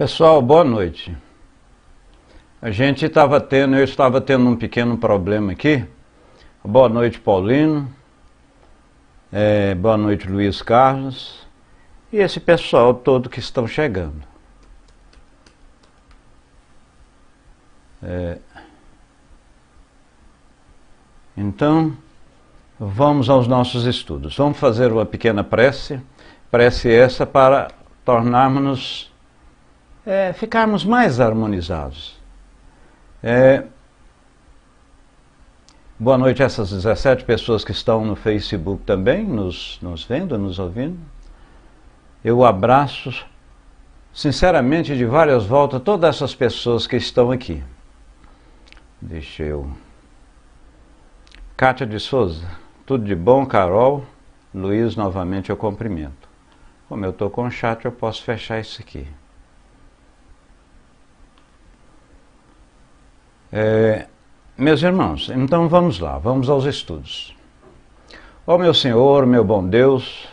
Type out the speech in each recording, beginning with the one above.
Pessoal, boa noite. A gente estava tendo, eu estava tendo um pequeno problema aqui. Boa noite, Paulino. É, boa noite, Luiz Carlos. E esse pessoal todo que estão chegando. É, então, vamos aos nossos estudos. Vamos fazer uma pequena prece, prece essa para tornarmos-nos é, ficarmos mais harmonizados. É, boa noite a essas 17 pessoas que estão no Facebook também, nos, nos vendo, nos ouvindo. Eu abraço, sinceramente, de várias voltas, todas essas pessoas que estão aqui. Deixa eu. Kátia de Souza, tudo de bom, Carol? Luiz, novamente eu cumprimento. Como eu estou com o chat, eu posso fechar isso aqui. É, meus irmãos, então vamos lá, vamos aos estudos. Ó meu Senhor, meu bom Deus,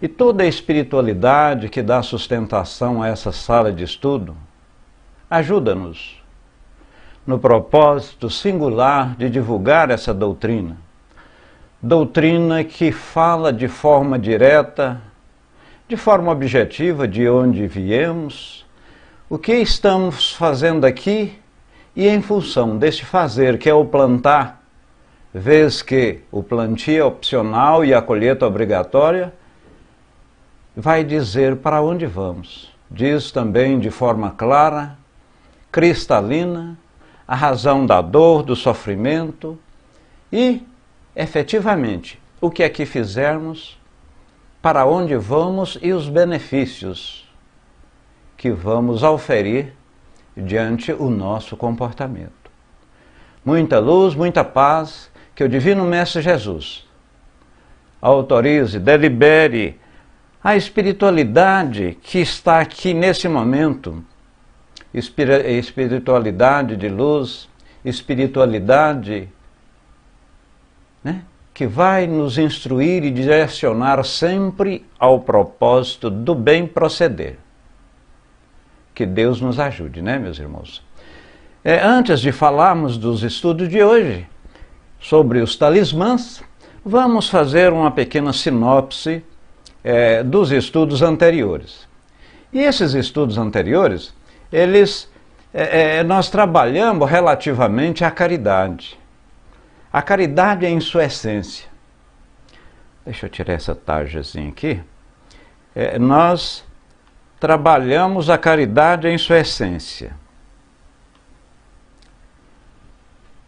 e toda a espiritualidade que dá sustentação a essa sala de estudo, ajuda-nos no propósito singular de divulgar essa doutrina. Doutrina que fala de forma direta, de forma objetiva, de onde viemos, o que estamos fazendo aqui e em função deste fazer, que é o plantar, vez que o plantio é opcional e a colheita obrigatória, vai dizer para onde vamos. Diz também de forma clara, cristalina, a razão da dor, do sofrimento e, efetivamente, o que é que fizermos, para onde vamos e os benefícios que vamos auferir diante o nosso comportamento. Muita luz, muita paz, que o Divino Mestre Jesus autorize, delibere a espiritualidade que está aqui nesse momento, espiritualidade de luz, espiritualidade né, que vai nos instruir e direcionar sempre ao propósito do bem proceder. Que Deus nos ajude, né, meus irmãos? É, antes de falarmos dos estudos de hoje sobre os talismãs, vamos fazer uma pequena sinopse é, dos estudos anteriores. E esses estudos anteriores, eles é, é nós trabalhamos relativamente à caridade. A caridade é em sua essência. Deixa eu tirar essa tarjazinha aqui. É, nós trabalhamos a caridade em sua essência.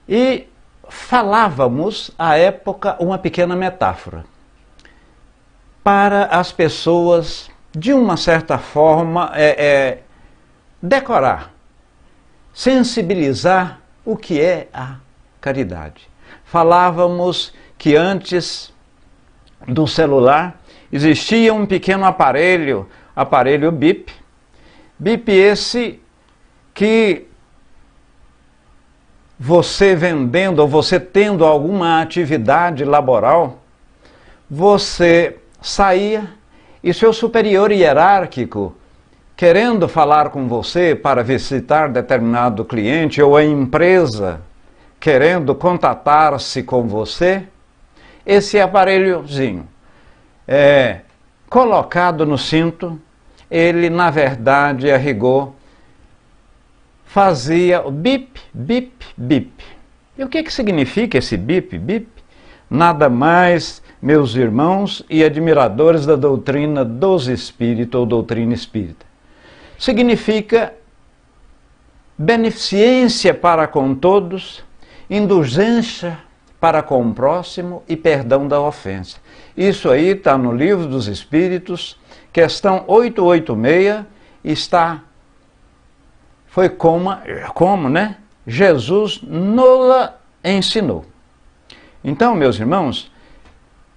E falávamos, à época, uma pequena metáfora. Para as pessoas, de uma certa forma, é, é, decorar, sensibilizar o que é a caridade. Falávamos que antes do celular existia um pequeno aparelho aparelho BIP. BIP esse que você vendendo ou você tendo alguma atividade laboral, você saía e seu superior hierárquico, querendo falar com você para visitar determinado cliente ou a empresa, querendo contatar-se com você, esse aparelhozinho é colocado no cinto ele, na verdade, a rigor, fazia o bip, bip, bip. E o que, que significa esse bip, bip? Nada mais, meus irmãos e admiradores da doutrina dos espíritos ou doutrina espírita. Significa beneficência para com todos, indulgência para com o próximo e perdão da ofensa. Isso aí está no Livro dos Espíritos, questão 886 está foi como, como né? Jesus nola ensinou. Então, meus irmãos,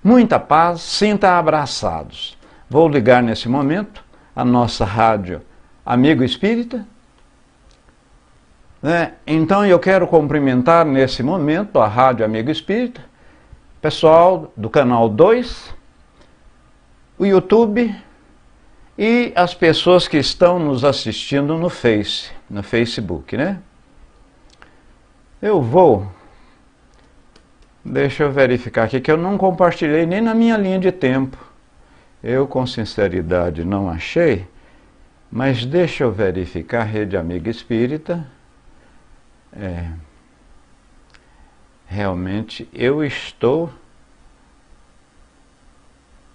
muita paz, sinta abraçados. Vou ligar nesse momento a nossa rádio Amigo Espírita. Né? Então eu quero cumprimentar nesse momento a Rádio Amigo Espírita, pessoal do canal 2, o YouTube, e as pessoas que estão nos assistindo no Face, no Facebook, né? Eu vou. Deixa eu verificar aqui que eu não compartilhei nem na minha linha de tempo. Eu com sinceridade não achei, mas deixa eu verificar Rede Amiga Espírita. É, realmente eu estou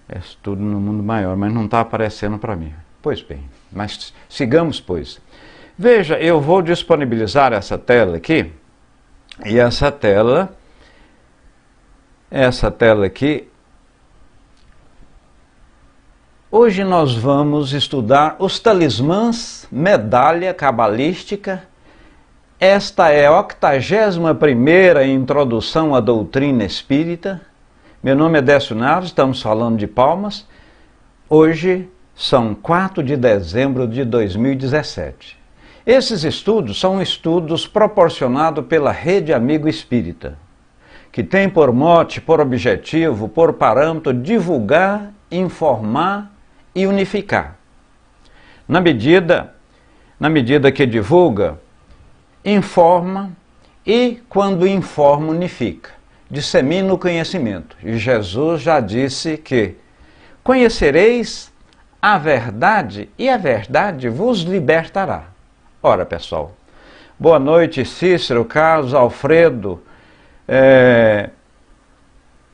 é tudo no mundo maior, mas não está aparecendo para mim. Pois bem, mas sigamos, pois. Veja, eu vou disponibilizar essa tela aqui, e essa tela, essa tela aqui, hoje nós vamos estudar os talismãs, medalha cabalística, esta é a 81ª introdução à doutrina espírita, meu nome é Décio Naves, estamos falando de Palmas. Hoje são 4 de dezembro de 2017. Esses estudos são estudos proporcionados pela Rede Amigo Espírita, que tem por mote, por objetivo, por parâmetro divulgar, informar e unificar. Na medida, na medida que divulga, informa e quando informa unifica dissemina o conhecimento. E Jesus já disse que conhecereis a verdade e a verdade vos libertará. Ora, pessoal, boa noite, Cícero, Carlos, Alfredo, é,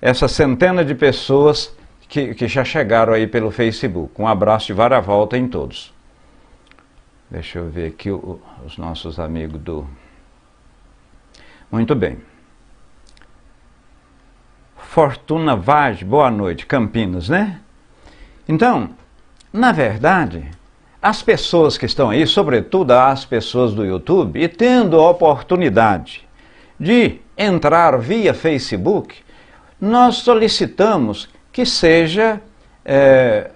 essa centena de pessoas que, que já chegaram aí pelo Facebook. Um abraço de vara volta em todos. Deixa eu ver aqui o, os nossos amigos do. Muito bem. Fortuna Vaz, boa noite, Campinas, né? Então, na verdade, as pessoas que estão aí, sobretudo as pessoas do YouTube, e tendo a oportunidade de entrar via Facebook, nós solicitamos que seja. É,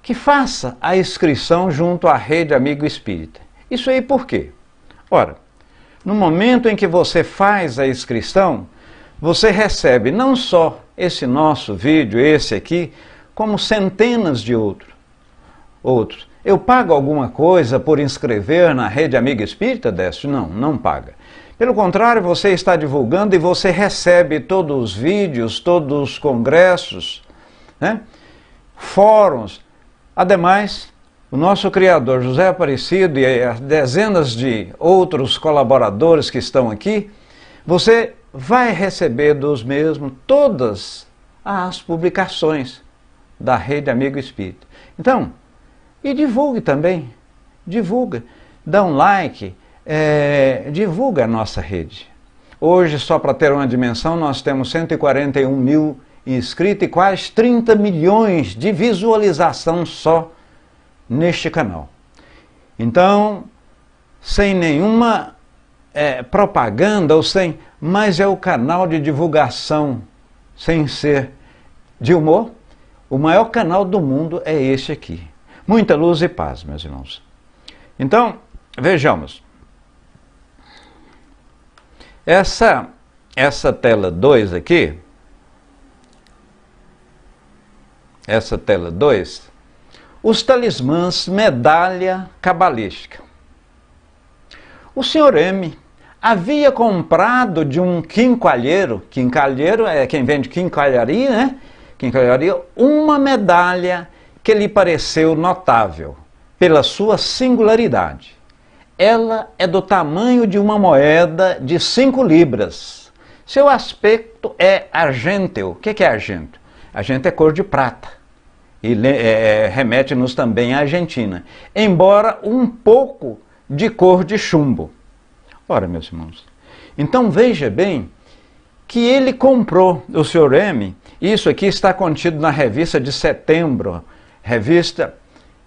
que faça a inscrição junto à Rede Amigo Espírita. Isso aí por quê? Ora, no momento em que você faz a inscrição, você recebe não só esse nosso vídeo, esse aqui, como centenas de outros. Outros. Eu pago alguma coisa por inscrever na Rede Amiga Espírita, Décio? Não, não paga. Pelo contrário, você está divulgando e você recebe todos os vídeos, todos os congressos, né? fóruns. Ademais, o nosso criador José Aparecido e as dezenas de outros colaboradores que estão aqui, você vai receber dos mesmos todas as publicações da Rede Amigo Espírito. Então, e divulgue também, divulga, dá um like, é, divulga a nossa rede. Hoje, só para ter uma dimensão, nós temos 141 mil inscritos e quase 30 milhões de visualização só neste canal. Então, sem nenhuma é, propaganda ou sem, mas é o canal de divulgação, sem ser de humor. O maior canal do mundo é este aqui. Muita luz e paz, meus irmãos. Então, vejamos. Essa, essa tela 2 aqui, essa tela 2, os talismãs medalha cabalística. O senhor M havia comprado de um quinqualheiro, quinqualheiro é quem vende quinqualharia, né? Quincalharia, uma medalha que lhe pareceu notável pela sua singularidade. Ela é do tamanho de uma moeda de 5 libras. Seu aspecto é argênteo. O que é argento? Argento é cor de prata. E é, é, remete-nos também à Argentina. Embora um pouco de cor de chumbo. Ora, meus irmãos, então veja bem que ele comprou o Sr. M. Isso aqui está contido na revista de setembro, revista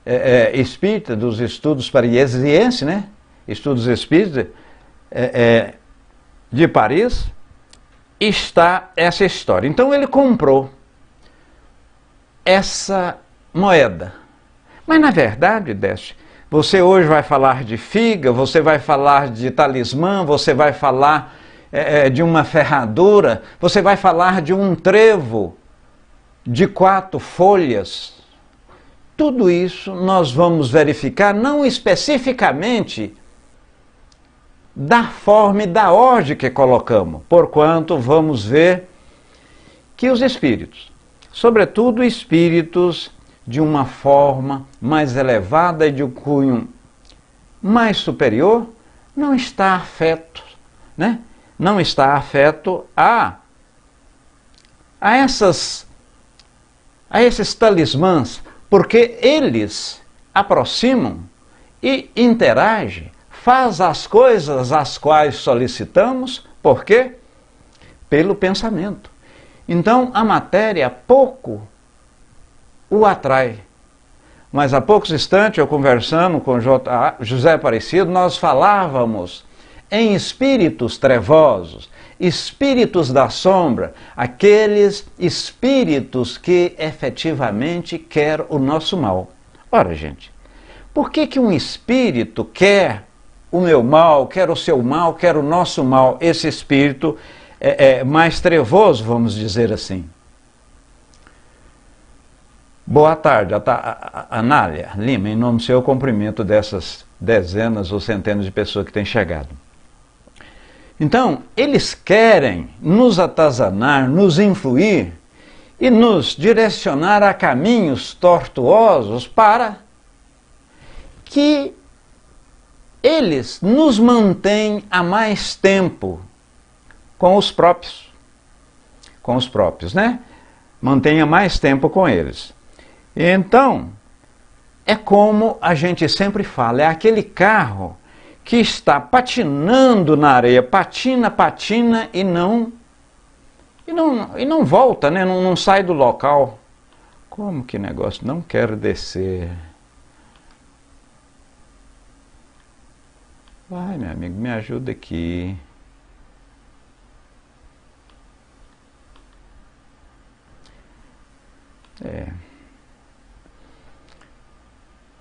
é, é, espírita dos estudos parisiense, né? Estudos espírita é, é, de Paris. Está essa história. Então ele comprou essa moeda. Mas na verdade, deste você hoje vai falar de figa, você vai falar de talismã, você vai falar é, é, de uma ferradura, você vai falar de um trevo de quatro folhas. Tudo isso nós vamos verificar, não especificamente da forma e da ordem que colocamos, porquanto vamos ver que os espíritos, sobretudo espíritos de uma forma mais elevada e de um cunho mais superior, não está afeto, né? Não está afeto a a essas a esses talismãs, porque eles aproximam e interagem, faz as coisas as quais solicitamos, por quê? Pelo pensamento. Então a matéria pouco o atrai. Mas há poucos instantes, eu conversando com José Aparecido, nós falávamos em espíritos trevosos, espíritos da sombra, aqueles espíritos que efetivamente quer o nosso mal. Ora, gente, por que, que um espírito quer o meu mal, quer o seu mal, quer o nosso mal? Esse espírito é, é mais trevoso, vamos dizer assim. Boa tarde, Anália Lima. Em nome do seu, eu cumprimento dessas dezenas ou centenas de pessoas que têm chegado. Então, eles querem nos atazanar, nos influir e nos direcionar a caminhos tortuosos para que eles nos mantêm há mais tempo com os próprios. Com os próprios, né? Mantenha mais tempo com eles. Então, é como a gente sempre fala, é aquele carro que está patinando na areia, patina, patina e não e não, e não volta, né? não, não sai do local. Como que negócio? Não quero descer. Vai, meu amigo, me ajuda aqui. É.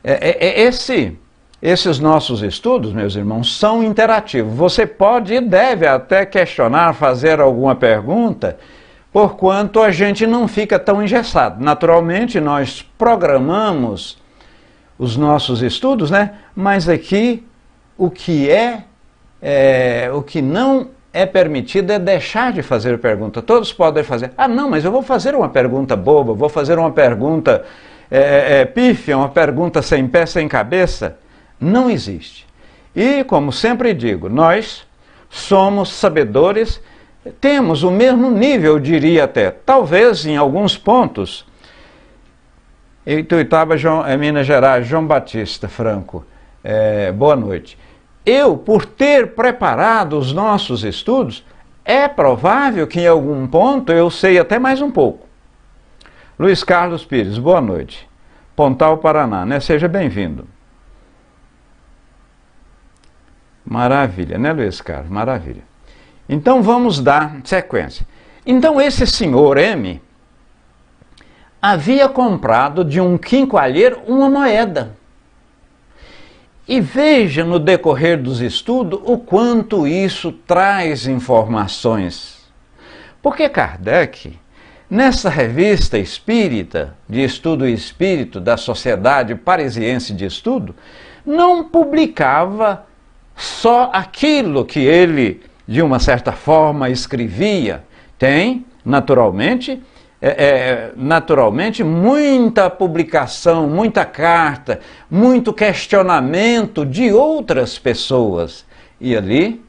É, é, é, esse, esses nossos estudos, meus irmãos, são interativos. Você pode e deve até questionar, fazer alguma pergunta, porquanto a gente não fica tão engessado. Naturalmente, nós programamos os nossos estudos, né? Mas aqui o que é, é, o que não é permitido é deixar de fazer pergunta. Todos podem fazer. Ah, não, mas eu vou fazer uma pergunta boba, vou fazer uma pergunta é, é, é pífia, é uma pergunta sem pé, sem cabeça, não existe. E, como sempre digo, nós somos sabedores, temos o mesmo nível, eu diria até, talvez em alguns pontos. Ituitaba, João, é, Minas Gerais, João Batista Franco, é, boa noite. Eu, por ter preparado os nossos estudos, é provável que em algum ponto eu sei até mais um pouco. Luiz Carlos Pires, boa noite. Pontal Paraná, né? Seja bem-vindo. Maravilha, né, Luiz Carlos? Maravilha. Então vamos dar sequência. Então esse senhor M havia comprado de um quinqualheiro uma moeda. E veja no decorrer dos estudos o quanto isso traz informações. Porque Kardec Nessa revista espírita, de estudo espírito da Sociedade Parisiense de Estudo, não publicava só aquilo que ele, de uma certa forma, escrevia. Tem, naturalmente, é, é, naturalmente, muita publicação, muita carta, muito questionamento de outras pessoas. E ali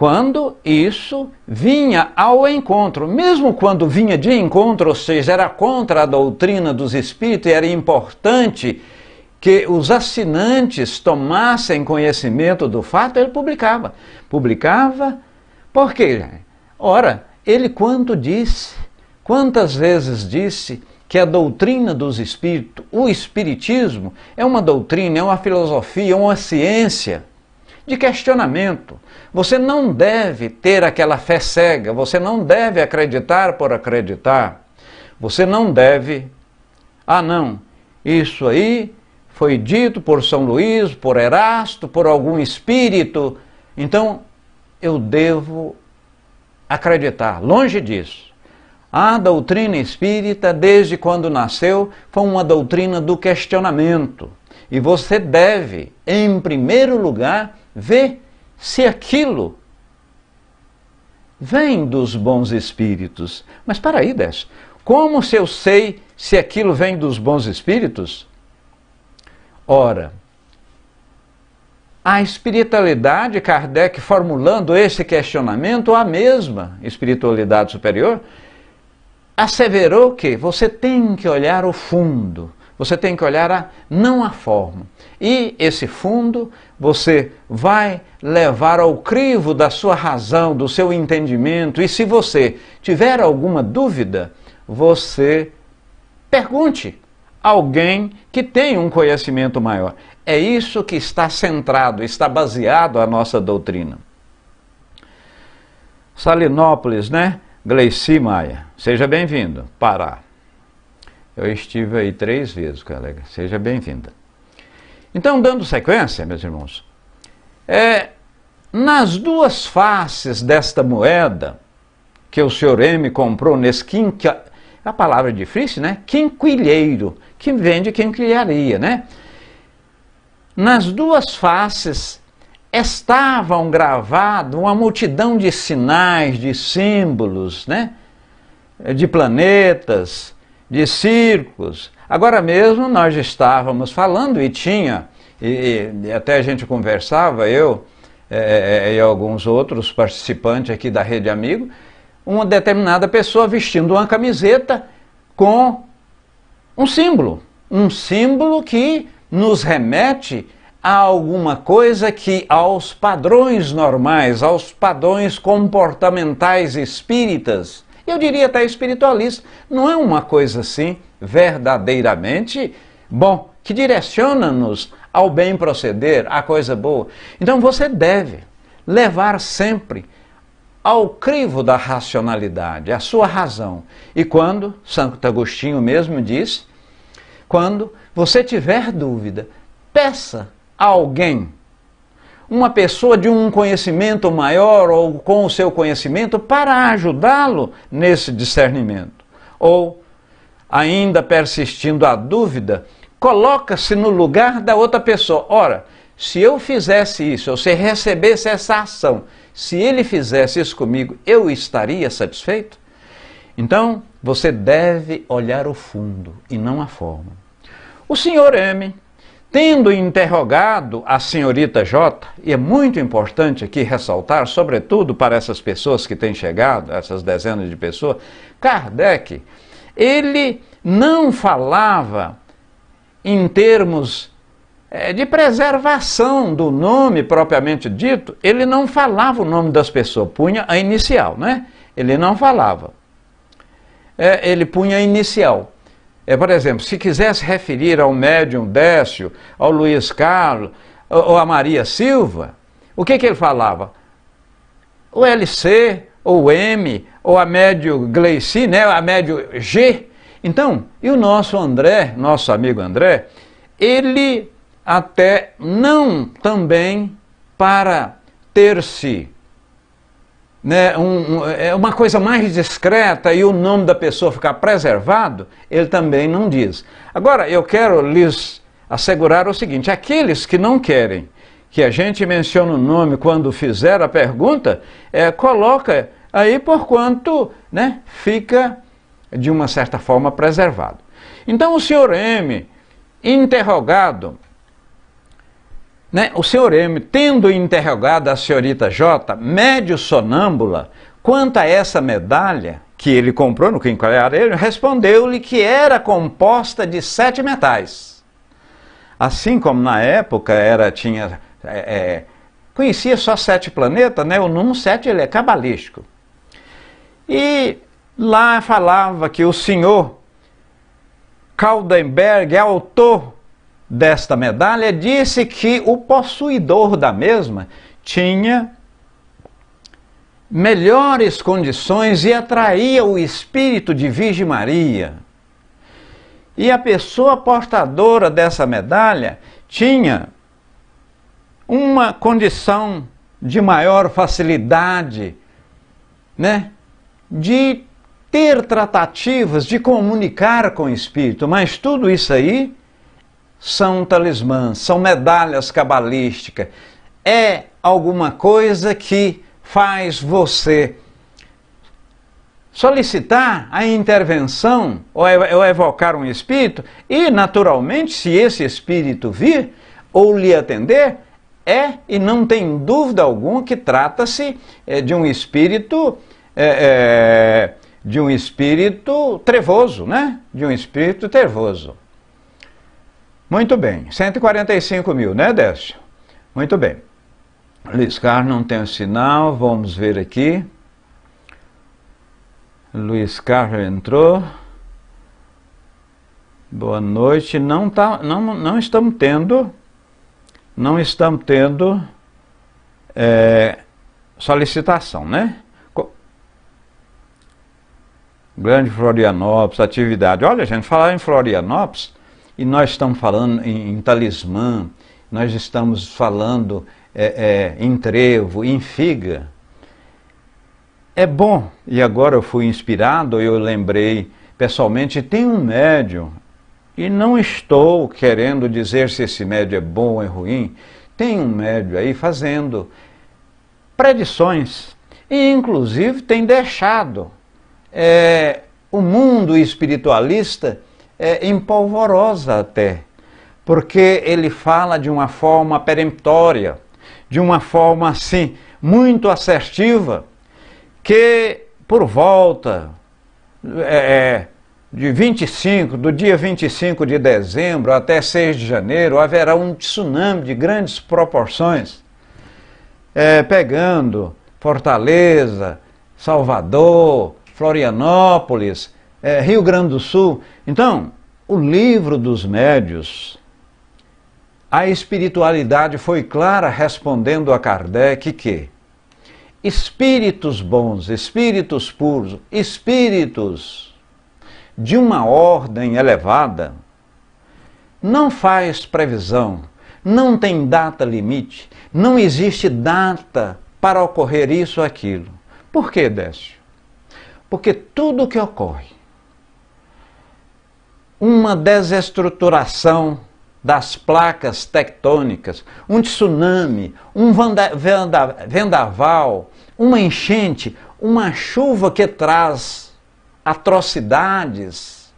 quando isso vinha ao encontro, mesmo quando vinha de encontro, ou seja, era contra a doutrina dos espíritos, era importante que os assinantes tomassem conhecimento do fato, ele publicava. Publicava, por quê? Ora, ele quanto disse, quantas vezes disse que a doutrina dos espíritos, o espiritismo, é uma doutrina, é uma filosofia, é uma ciência de questionamento. Você não deve ter aquela fé cega, você não deve acreditar por acreditar. Você não deve. Ah, não, isso aí foi dito por São Luís, por Erasto, por algum espírito, então eu devo acreditar. Longe disso. A doutrina espírita, desde quando nasceu, foi uma doutrina do questionamento. E você deve, em primeiro lugar, ver se aquilo vem dos bons espíritos. Mas para aí, Des, como se eu sei se aquilo vem dos bons espíritos? Ora, a espiritualidade, Kardec formulando esse questionamento, a mesma espiritualidade superior, asseverou que você tem que olhar o fundo você tem que olhar a, não a forma. E esse fundo você vai levar ao crivo da sua razão, do seu entendimento. E se você tiver alguma dúvida, você pergunte a alguém que tem um conhecimento maior. É isso que está centrado, está baseado a nossa doutrina. Salinópolis, né? Gleici Maia, seja bem-vindo. Pará. Eu estive aí três vezes, colega. Seja bem-vinda. Então, dando sequência, meus irmãos, é, nas duas faces desta moeda que o senhor M comprou nesse quinquilheiro, a palavra é difícil, né? Quinquilheiro, que vende quinquilharia, né? Nas duas faces estavam gravados uma multidão de sinais, de símbolos, né? De planetas, de circos. Agora mesmo nós estávamos falando e tinha, e, e até a gente conversava, eu é, é, é, e alguns outros participantes aqui da Rede Amigo, uma determinada pessoa vestindo uma camiseta com um símbolo. Um símbolo que nos remete a alguma coisa que, aos padrões normais, aos padrões comportamentais espíritas, eu diria até espiritualista. Não é uma coisa assim verdadeiramente bom, que direciona-nos ao bem proceder, à coisa boa. Então você deve levar sempre ao crivo da racionalidade, à sua razão. E quando, Santo Agostinho mesmo disse, quando você tiver dúvida, peça a alguém uma pessoa de um conhecimento maior ou com o seu conhecimento para ajudá-lo nesse discernimento. Ou, ainda persistindo a dúvida, coloca-se no lugar da outra pessoa. Ora, se eu fizesse isso, ou se recebesse essa ação, se ele fizesse isso comigo, eu estaria satisfeito? Então, você deve olhar o fundo e não a forma. O senhor M Tendo interrogado a senhorita J, e é muito importante aqui ressaltar, sobretudo para essas pessoas que têm chegado, essas dezenas de pessoas, Kardec, ele não falava em termos é, de preservação do nome propriamente dito, ele não falava o nome das pessoas, punha a inicial, né? Ele não falava. É, ele punha a inicial. É, por exemplo, se quisesse referir ao médium Décio, ao Luiz Carlos ou a Maria Silva, o que, que ele falava? O LC, ou M, ou a médio Gleici, né, a médio G. Então, e o nosso André, nosso amigo André, ele até não também para ter-se né, um, um, é uma coisa mais discreta e o nome da pessoa ficar preservado, ele também não diz. Agora, eu quero lhes assegurar o seguinte: aqueles que não querem que a gente mencione o nome quando fizer a pergunta, é, coloca aí por quanto né, fica de uma certa forma preservado. Então, o senhor M, interrogado, né? O senhor M, tendo interrogado a senhorita J, médio sonâmbula, quanto a essa medalha que ele comprou no ele, respondeu-lhe que era composta de sete metais. Assim como na época era tinha é, é, conhecia só sete planetas, né? O número sete ele é cabalístico. E lá falava que o senhor Caldenberg autor desta medalha disse que o possuidor da mesma tinha melhores condições e atraía o espírito de Virgem Maria. E a pessoa portadora dessa medalha tinha uma condição de maior facilidade, né? De ter tratativas, de comunicar com o espírito, mas tudo isso aí são talismãs, são medalhas cabalísticas. É alguma coisa que faz você solicitar a intervenção ou, evocar um espírito e, naturalmente, se esse espírito vir ou lhe atender, é e não tem dúvida alguma que trata-se é, de um espírito é, é, de um espírito trevoso, né? De um espírito trevoso. Muito bem, 145 mil, né, Décio? Muito bem. Luiz Carlos não tem o sinal, vamos ver aqui. Luiz Carlos entrou. Boa noite. Não, tá, não, não estamos tendo, não estamos tendo é, solicitação, né? Grande Florianópolis, atividade. Olha, gente, falar em Florianópolis, e nós estamos falando em, em talismã, nós estamos falando é, é, em trevo, em figa. É bom, e agora eu fui inspirado, eu lembrei pessoalmente, tem um médium, e não estou querendo dizer se esse médio é bom ou é ruim, tem um médio aí fazendo predições, e inclusive tem deixado é, o mundo espiritualista é, empolvorosa até, porque ele fala de uma forma peremptória, de uma forma assim, muito assertiva, que por volta é, é de 25, do dia 25 de dezembro até 6 de janeiro, haverá um tsunami de grandes proporções, é, pegando Fortaleza, Salvador, Florianópolis, é, Rio Grande do Sul. Então, o livro dos médios, a espiritualidade foi clara respondendo a Kardec que espíritos bons, espíritos puros, espíritos de uma ordem elevada, não faz previsão, não tem data limite, não existe data para ocorrer isso ou aquilo. Por que, Décio? Porque tudo que ocorre uma desestruturação das placas tectônicas, um tsunami, um vanda, venda, vendaval, uma enchente, uma chuva que traz atrocidades,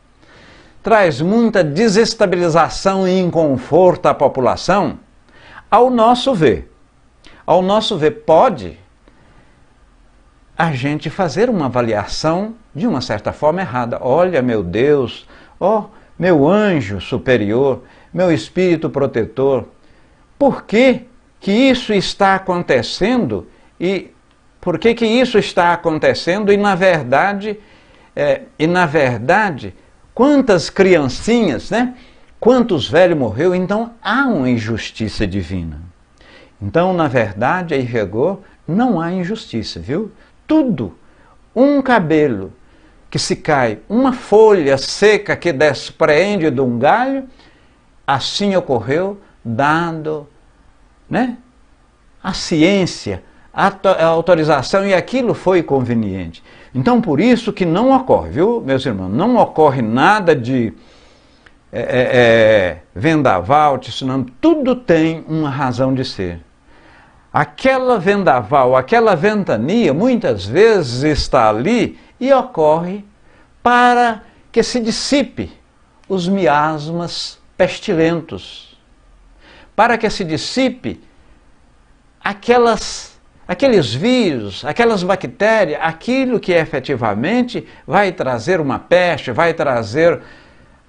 traz muita desestabilização e inconforto à população, ao nosso ver, ao nosso ver, pode a gente fazer uma avaliação de uma certa forma errada. Olha, meu Deus, Ó, oh, meu anjo superior, meu espírito protetor, por que que isso está acontecendo e por que que isso está acontecendo e na verdade é, e na verdade quantas criancinhas, né? Quantos velhos morreu? Então há uma injustiça divina. Então, na verdade, aí chegou, não há injustiça, viu? Tudo, um cabelo, que se cai uma folha seca que desprende de um galho, assim ocorreu, dando né, a ciência, a autorização, e aquilo foi conveniente. Então, por isso que não ocorre, viu, meus irmãos? Não ocorre nada de é, é, vendaval, tsunami, tudo tem uma razão de ser. Aquela vendaval, aquela ventania, muitas vezes está ali e ocorre para que se dissipe os miasmas pestilentos, para que se dissipe aquelas, aqueles vírus, aquelas bactérias, aquilo que efetivamente vai trazer uma peste, vai trazer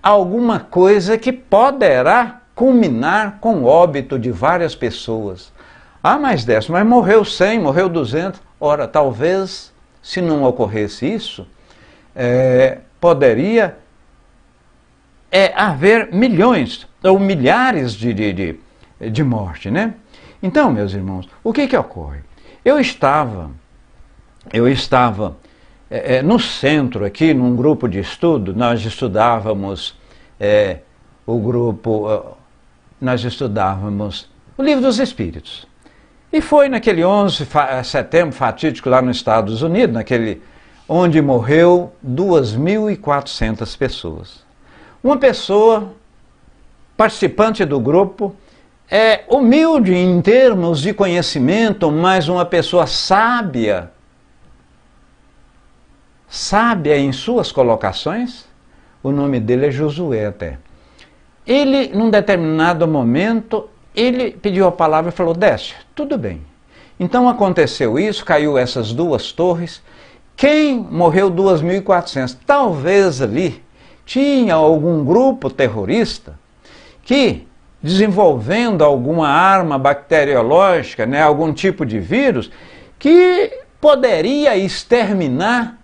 alguma coisa que poderá culminar com o óbito de várias pessoas. Ah, mais 10, mas morreu 100, morreu 200. Ora, talvez, se não ocorresse isso, é, poderia é, haver milhões ou milhares de, de, de, de mortes, né? Então, meus irmãos, o que que ocorre? Eu estava, eu estava é, é no centro aqui, num grupo de estudo, nós estudávamos é, o grupo, nós estudávamos o livro dos Espíritos. E foi naquele 11 de eh, setembro fatídico lá nos Estados Unidos, naquele onde morreu 2.400 pessoas. Uma pessoa participante do grupo é humilde em termos de conhecimento, mas uma pessoa sábia, sábia em suas colocações, o nome dele é Josué até. Ele, num determinado momento, ele pediu a palavra e falou: desce, tudo bem. Então aconteceu isso, caiu essas duas torres. Quem morreu 2.400? Talvez ali tinha algum grupo terrorista que, desenvolvendo alguma arma bacteriológica, né, algum tipo de vírus, que poderia exterminar,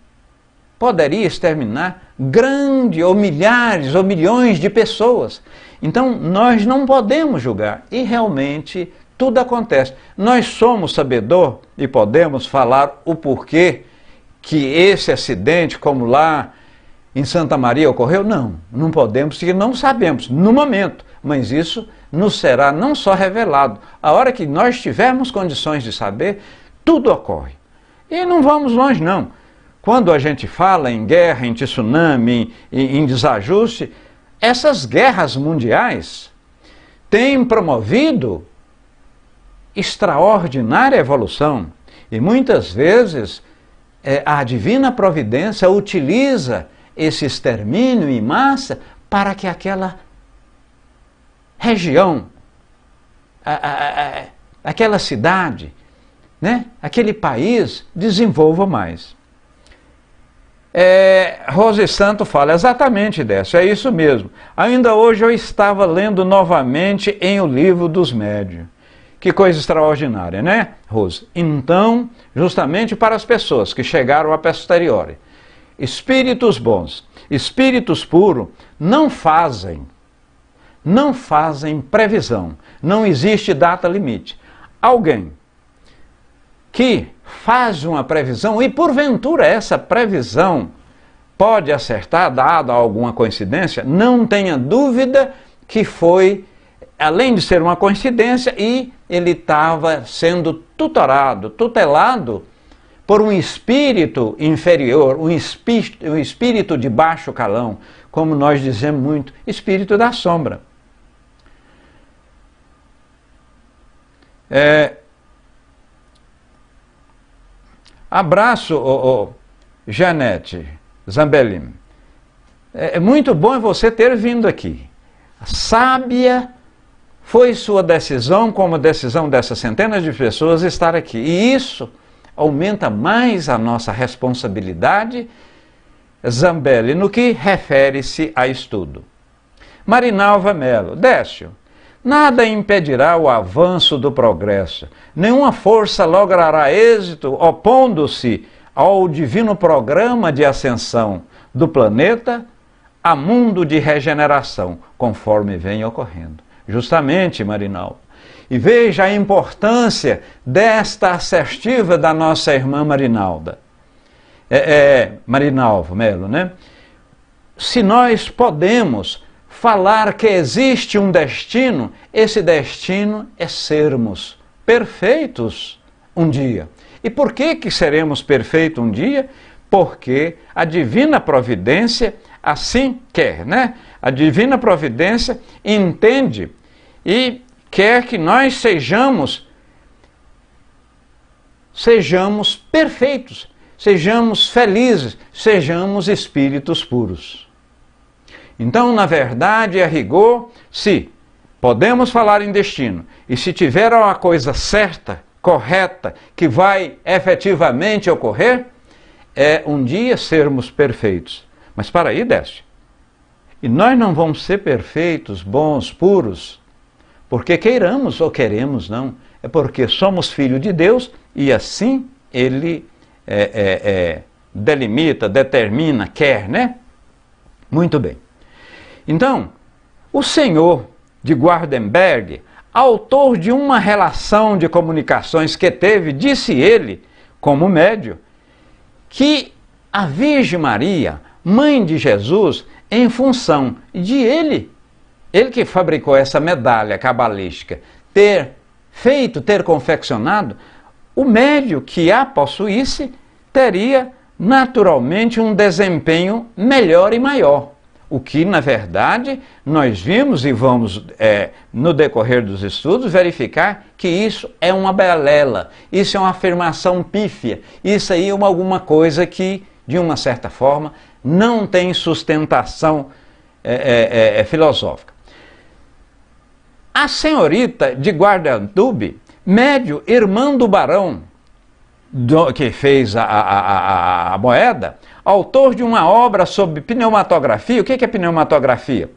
poderia exterminar grande ou milhares ou milhões de pessoas. Então, nós não podemos julgar. E realmente tudo acontece. Nós somos sabedor e podemos falar o porquê que esse acidente, como lá em Santa Maria ocorreu? Não, não podemos porque não sabemos no momento, mas isso nos será não só revelado, a hora que nós tivermos condições de saber, tudo ocorre. E não vamos longe, não. Quando a gente fala em guerra, em tsunami, em, em desajuste, essas guerras mundiais têm promovido extraordinária evolução e muitas vezes é, a divina providência utiliza esse extermínio em massa para que aquela região, a, a, a, aquela cidade, né, aquele país desenvolva mais. É, Rose Santo fala exatamente dessa, é isso mesmo. Ainda hoje eu estava lendo novamente em O Livro dos Médios. Que coisa extraordinária, né, Rose? Então, justamente para as pessoas que chegaram a posteriori, espíritos bons, espíritos puros, não fazem, não fazem previsão, não existe data limite. Alguém que faz uma previsão e, porventura, essa previsão pode acertar, dada alguma coincidência, não tenha dúvida que foi, além de ser uma coincidência, e ele estava sendo tutorado, tutelado por um espírito inferior, um, espí um espírito de baixo calão, como nós dizemos muito, espírito da sombra. É, Abraço, oh, oh, Janete Zambelli. É, é muito bom você ter vindo aqui. Sábia foi sua decisão, como a decisão dessas centenas de pessoas, estar aqui. E isso aumenta mais a nossa responsabilidade, Zambelli, no que refere-se a estudo. Marinalva Melo, Décio, Nada impedirá o avanço do progresso. Nenhuma força logrará êxito opondo-se ao divino programa de ascensão do planeta a mundo de regeneração, conforme vem ocorrendo. Justamente, Marinal. E veja a importância desta assertiva da nossa irmã Marinalda. É, é, Marinalvo Melo, né? Se nós podemos falar que existe um destino, esse destino é sermos perfeitos um dia. E por que, que seremos perfeitos um dia? Porque a divina providência assim quer, né? A divina providência entende e quer que nós sejamos sejamos perfeitos, sejamos felizes, sejamos espíritos puros. Então, na verdade, a é rigor, se podemos falar em destino e se tiver uma coisa certa, correta, que vai efetivamente ocorrer, é um dia sermos perfeitos. Mas para aí, desce. E nós não vamos ser perfeitos, bons, puros, porque queiramos ou queremos, não. É porque somos filhos de Deus e assim Ele é, é, é, delimita, determina, quer, né? Muito bem. Então, o senhor de Guardenberg, autor de uma relação de comunicações que teve, disse ele, como médio, que a Virgem Maria, mãe de Jesus, em função de ele, ele que fabricou essa medalha cabalística, ter feito, ter confeccionado, o médio que a possuísse teria naturalmente um desempenho melhor e maior. O que, na verdade, nós vimos e vamos, é, no decorrer dos estudos, verificar que isso é uma belela, isso é uma afirmação pífia, isso aí é uma, alguma coisa que, de uma certa forma, não tem sustentação é, é, é, é filosófica. A senhorita de Guardandube, médio irmã do barão do, que fez a, a, a, a moeda, autor de uma obra sobre pneumatografia. O que é pneumatografia?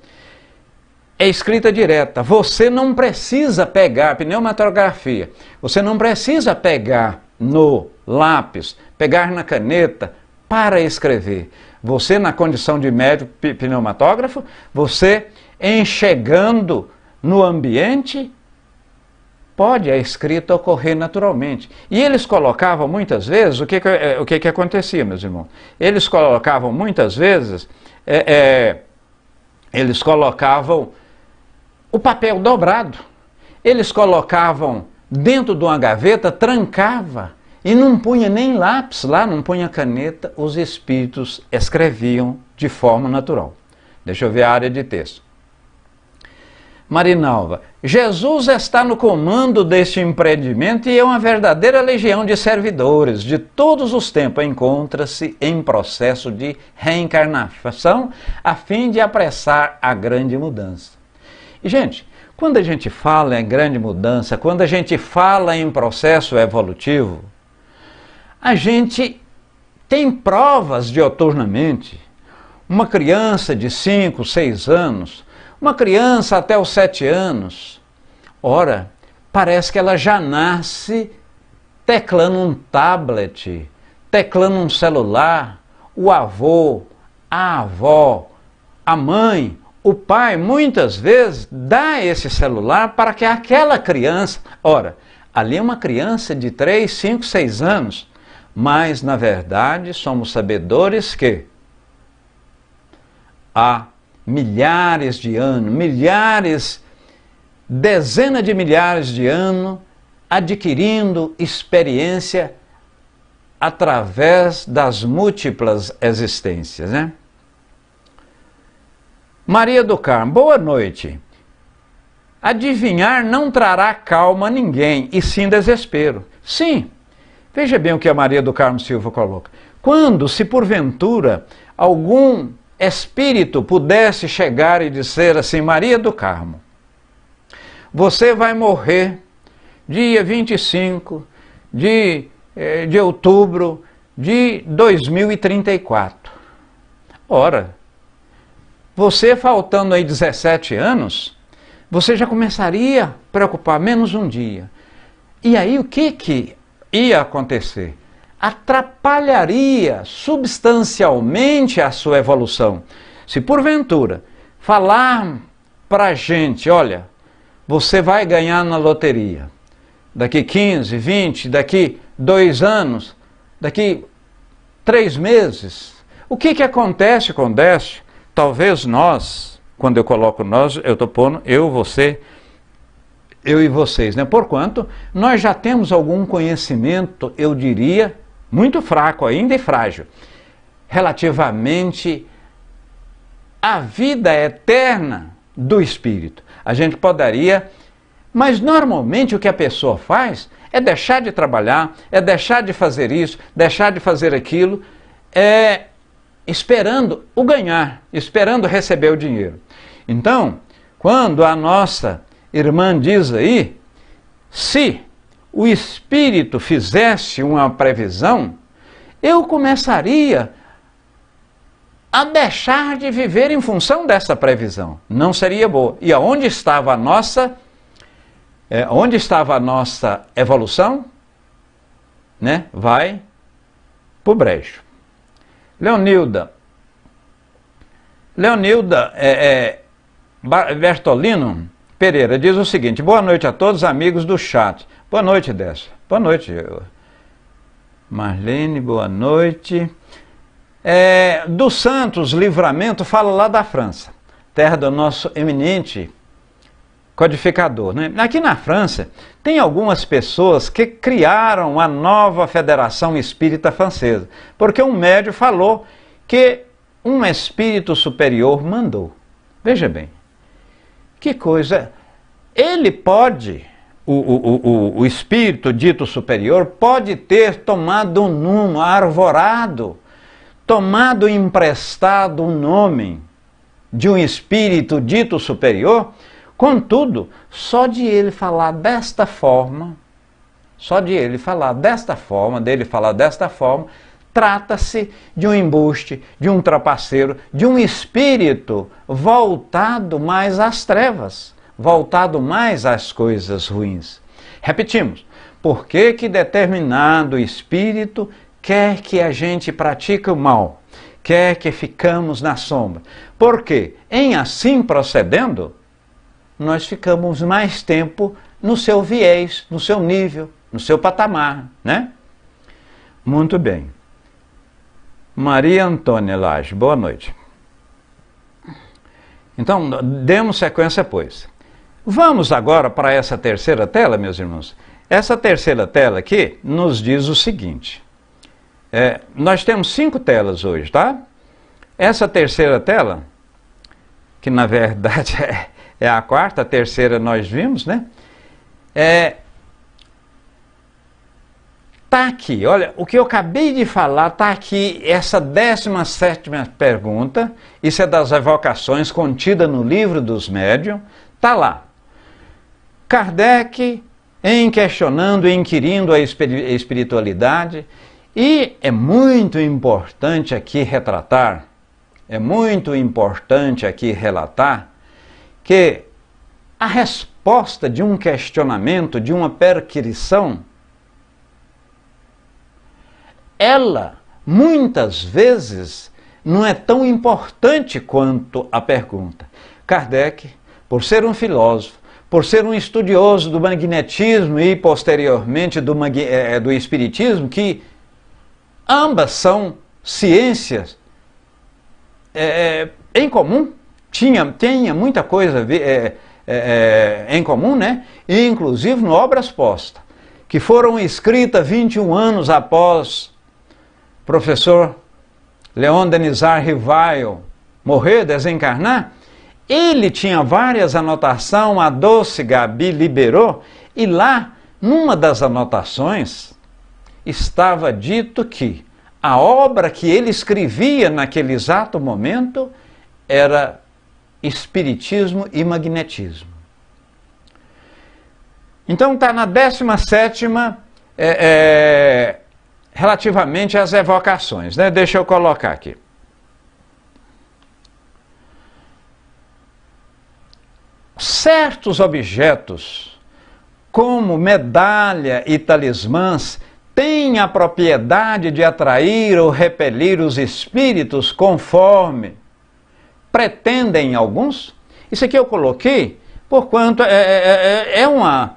É escrita direta. Você não precisa pegar pneumatografia. Você não precisa pegar no lápis, pegar na caneta para escrever. Você, na condição de médico pneumatógrafo, você enxergando no ambiente pode a escrita ocorrer naturalmente. E eles colocavam muitas vezes, o que, eh, o que, que acontecia, meus irmãos? Eles colocavam muitas vezes, é, é, eles colocavam o papel dobrado. Eles colocavam dentro de uma gaveta, trancava e não punha nem lápis lá, não punha caneta, os espíritos escreviam de forma natural. Deixa eu ver a área de texto. Marinalva, Jesus está no comando deste empreendimento e é uma verdadeira legião de servidores de todos os tempos. Encontra-se em processo de reencarnação a fim de apressar a grande mudança. E, gente, quando a gente fala em grande mudança, quando a gente fala em processo evolutivo, a gente tem provas de dioturnamente. Uma criança de 5, 6 anos uma criança até os sete anos, ora, parece que ela já nasce teclando um tablet, teclando um celular. O avô, a avó, a mãe, o pai, muitas vezes, dá esse celular para que aquela criança. Ora, ali é uma criança de três, cinco, seis anos. Mas, na verdade, somos sabedores que a milhares de anos, milhares, dezenas de milhares de anos, adquirindo experiência através das múltiplas existências, né? Maria do Carmo, boa noite. Adivinhar não trará calma a ninguém, e sim desespero. Sim, veja bem o que a Maria do Carmo Silva coloca. Quando, se porventura, algum espírito pudesse chegar e dizer assim: Maria do Carmo, você vai morrer dia 25 de, eh, de outubro de 2034. Ora, você faltando aí 17 anos, você já começaria a preocupar menos um dia. E aí o que, que ia acontecer? atrapalharia substancialmente a sua evolução. Se porventura falar para a gente, olha, você vai ganhar na loteria, daqui 15, 20, daqui dois anos, daqui três meses, o que, que acontece com o Décio? Talvez nós, quando eu coloco nós, eu estou pondo eu, você, eu e vocês, né? Porquanto, nós já temos algum conhecimento, eu diria, muito fraco ainda e frágil, relativamente à vida eterna do espírito. A gente poderia, mas normalmente o que a pessoa faz é deixar de trabalhar, é deixar de fazer isso, deixar de fazer aquilo, é esperando o ganhar, esperando receber o dinheiro. Então, quando a nossa irmã diz aí, se o espírito fizesse uma previsão, eu começaria a deixar de viver em função dessa previsão. Não seria boa. E aonde estava a nossa é, onde estava a nossa evolução, né? Vai pro brejo. Leonilda. Leonilda é, é, Bertolino Pereira diz o seguinte: Boa noite a todos, amigos do chat. Boa noite, Dessa. Boa noite. Marlene, boa noite. É, do Santos Livramento fala lá da França, terra do nosso eminente codificador. Né? Aqui na França, tem algumas pessoas que criaram a nova Federação Espírita Francesa, porque um médio falou que um espírito superior mandou. Veja bem, que coisa. Ele pode o, o, o, o espírito dito superior pode ter tomado num arvorado, tomado emprestado um nome de um espírito dito superior, contudo, só de ele falar desta forma, só de ele falar desta forma, dele falar desta forma, trata-se de um embuste, de um trapaceiro, de um espírito voltado mais às trevas voltado mais às coisas ruins. Repetimos, por que, que determinado espírito quer que a gente pratique o mal? Quer que ficamos na sombra? Porque, em assim procedendo, nós ficamos mais tempo no seu viés, no seu nível, no seu patamar, né? Muito bem. Maria Antônia Lage, boa noite. Então, demos sequência, pois. Vamos agora para essa terceira tela, meus irmãos. Essa terceira tela aqui nos diz o seguinte. É, nós temos cinco telas hoje, tá? Essa terceira tela, que na verdade é, é a quarta, a terceira nós vimos, né? É, tá aqui, olha, o que eu acabei de falar tá aqui, essa 17 pergunta, isso é das evocações contida no livro dos médium, tá lá. Kardec, em questionando inquirindo a espiritualidade, e é muito importante aqui retratar, é muito importante aqui relatar, que a resposta de um questionamento, de uma perquirição, ela muitas vezes não é tão importante quanto a pergunta. Kardec, por ser um filósofo, por ser um estudioso do magnetismo e posteriormente do, eh, eh, do espiritismo, que ambas são ciências é, em comum, tinha, tinha muita coisa é, é, em comum, né? E, inclusive no Obras Postas, que foram escritas 21 anos após professor Leon Denizar Rivail morrer, desencarnar, ele tinha várias anotações, a doce Gabi liberou, e lá, numa das anotações, estava dito que a obra que ele escrevia naquele exato momento era Espiritismo e Magnetismo. Então está na 17 é, é, relativamente às evocações. Né? Deixa eu colocar aqui. certos objetos, como medalha e talismãs, têm a propriedade de atrair ou repelir os espíritos conforme pretendem alguns. Isso aqui eu coloquei, porquanto é, é, é, é, é uma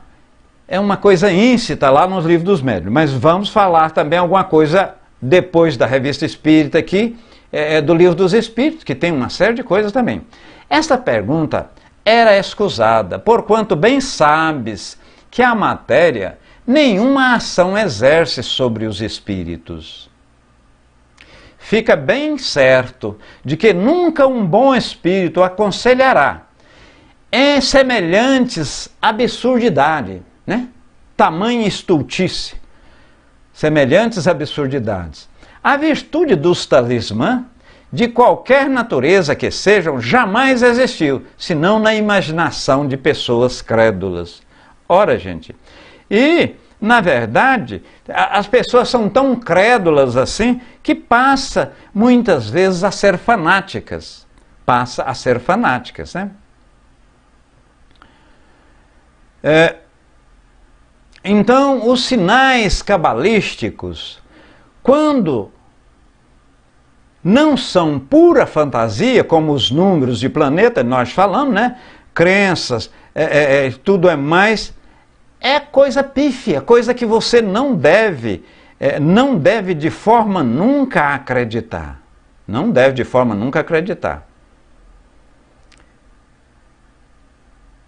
é uma coisa íncita lá nos livros dos médios, mas vamos falar também alguma coisa depois da revista espírita aqui, é, é do livro dos espíritos, que tem uma série de coisas também. Esta pergunta era escusada, porquanto bem sabes que a matéria nenhuma ação exerce sobre os espíritos. Fica bem certo de que nunca um bom espírito aconselhará em é semelhantes absurdidade, né? Tamanha estultice, semelhantes absurdidades. A virtude dos talismãs de qualquer natureza que sejam, jamais existiu, senão na imaginação de pessoas crédulas. Ora, gente, e na verdade, as pessoas são tão crédulas assim que passa muitas vezes a ser fanáticas. Passa a ser fanáticas, né? É, então, os sinais cabalísticos, quando não são pura fantasia, como os números de planeta, nós falamos, né? Crenças, é, é, é, tudo é mais. É coisa pífia, coisa que você não deve, é, não deve de forma nunca acreditar. Não deve de forma nunca acreditar.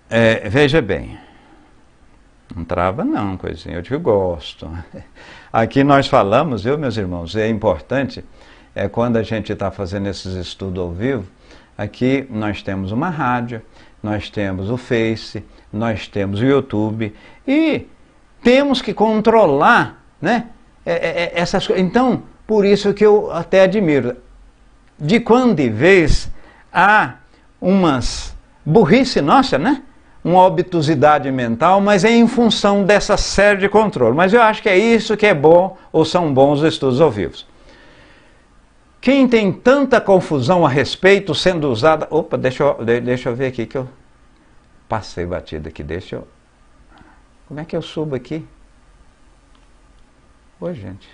É, veja bem. Não trava não, coisinha, eu te gosto. Aqui nós falamos, viu, meus irmãos, é importante é, quando a gente está fazendo esses estudos ao vivo, aqui nós temos uma rádio, nós temos o Face, nós temos o YouTube e temos que controlar né, é, é, é, essas coisas. Então, por isso que eu até admiro. De quando em vez há umas burrice nossa, né? Uma obtusidade mental, mas é em função dessa série de controle. Mas eu acho que é isso que é bom ou são bons estudos ao vivo. Quem tem tanta confusão a respeito sendo usada. Opa, deixa eu, deixa eu ver aqui que eu passei batida aqui. Deixa eu. Como é que eu subo aqui? Oi, gente.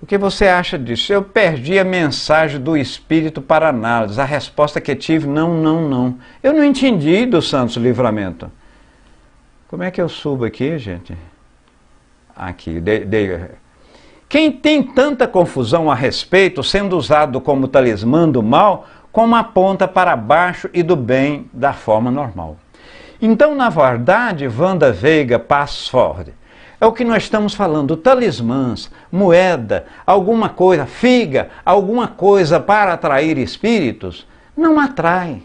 O que você acha disso? Eu perdi a mensagem do Espírito para análise. A resposta que tive, não, não, não. Eu não entendi do Santos Livramento. Como é que eu subo aqui, gente? aqui. De, de... Quem tem tanta confusão a respeito, sendo usado como talismã do mal, como aponta para baixo e do bem da forma normal. Então, na verdade, Wanda Veiga Passford, é o que nós estamos falando: talismãs, moeda, alguma coisa, figa, alguma coisa para atrair espíritos, não atrai.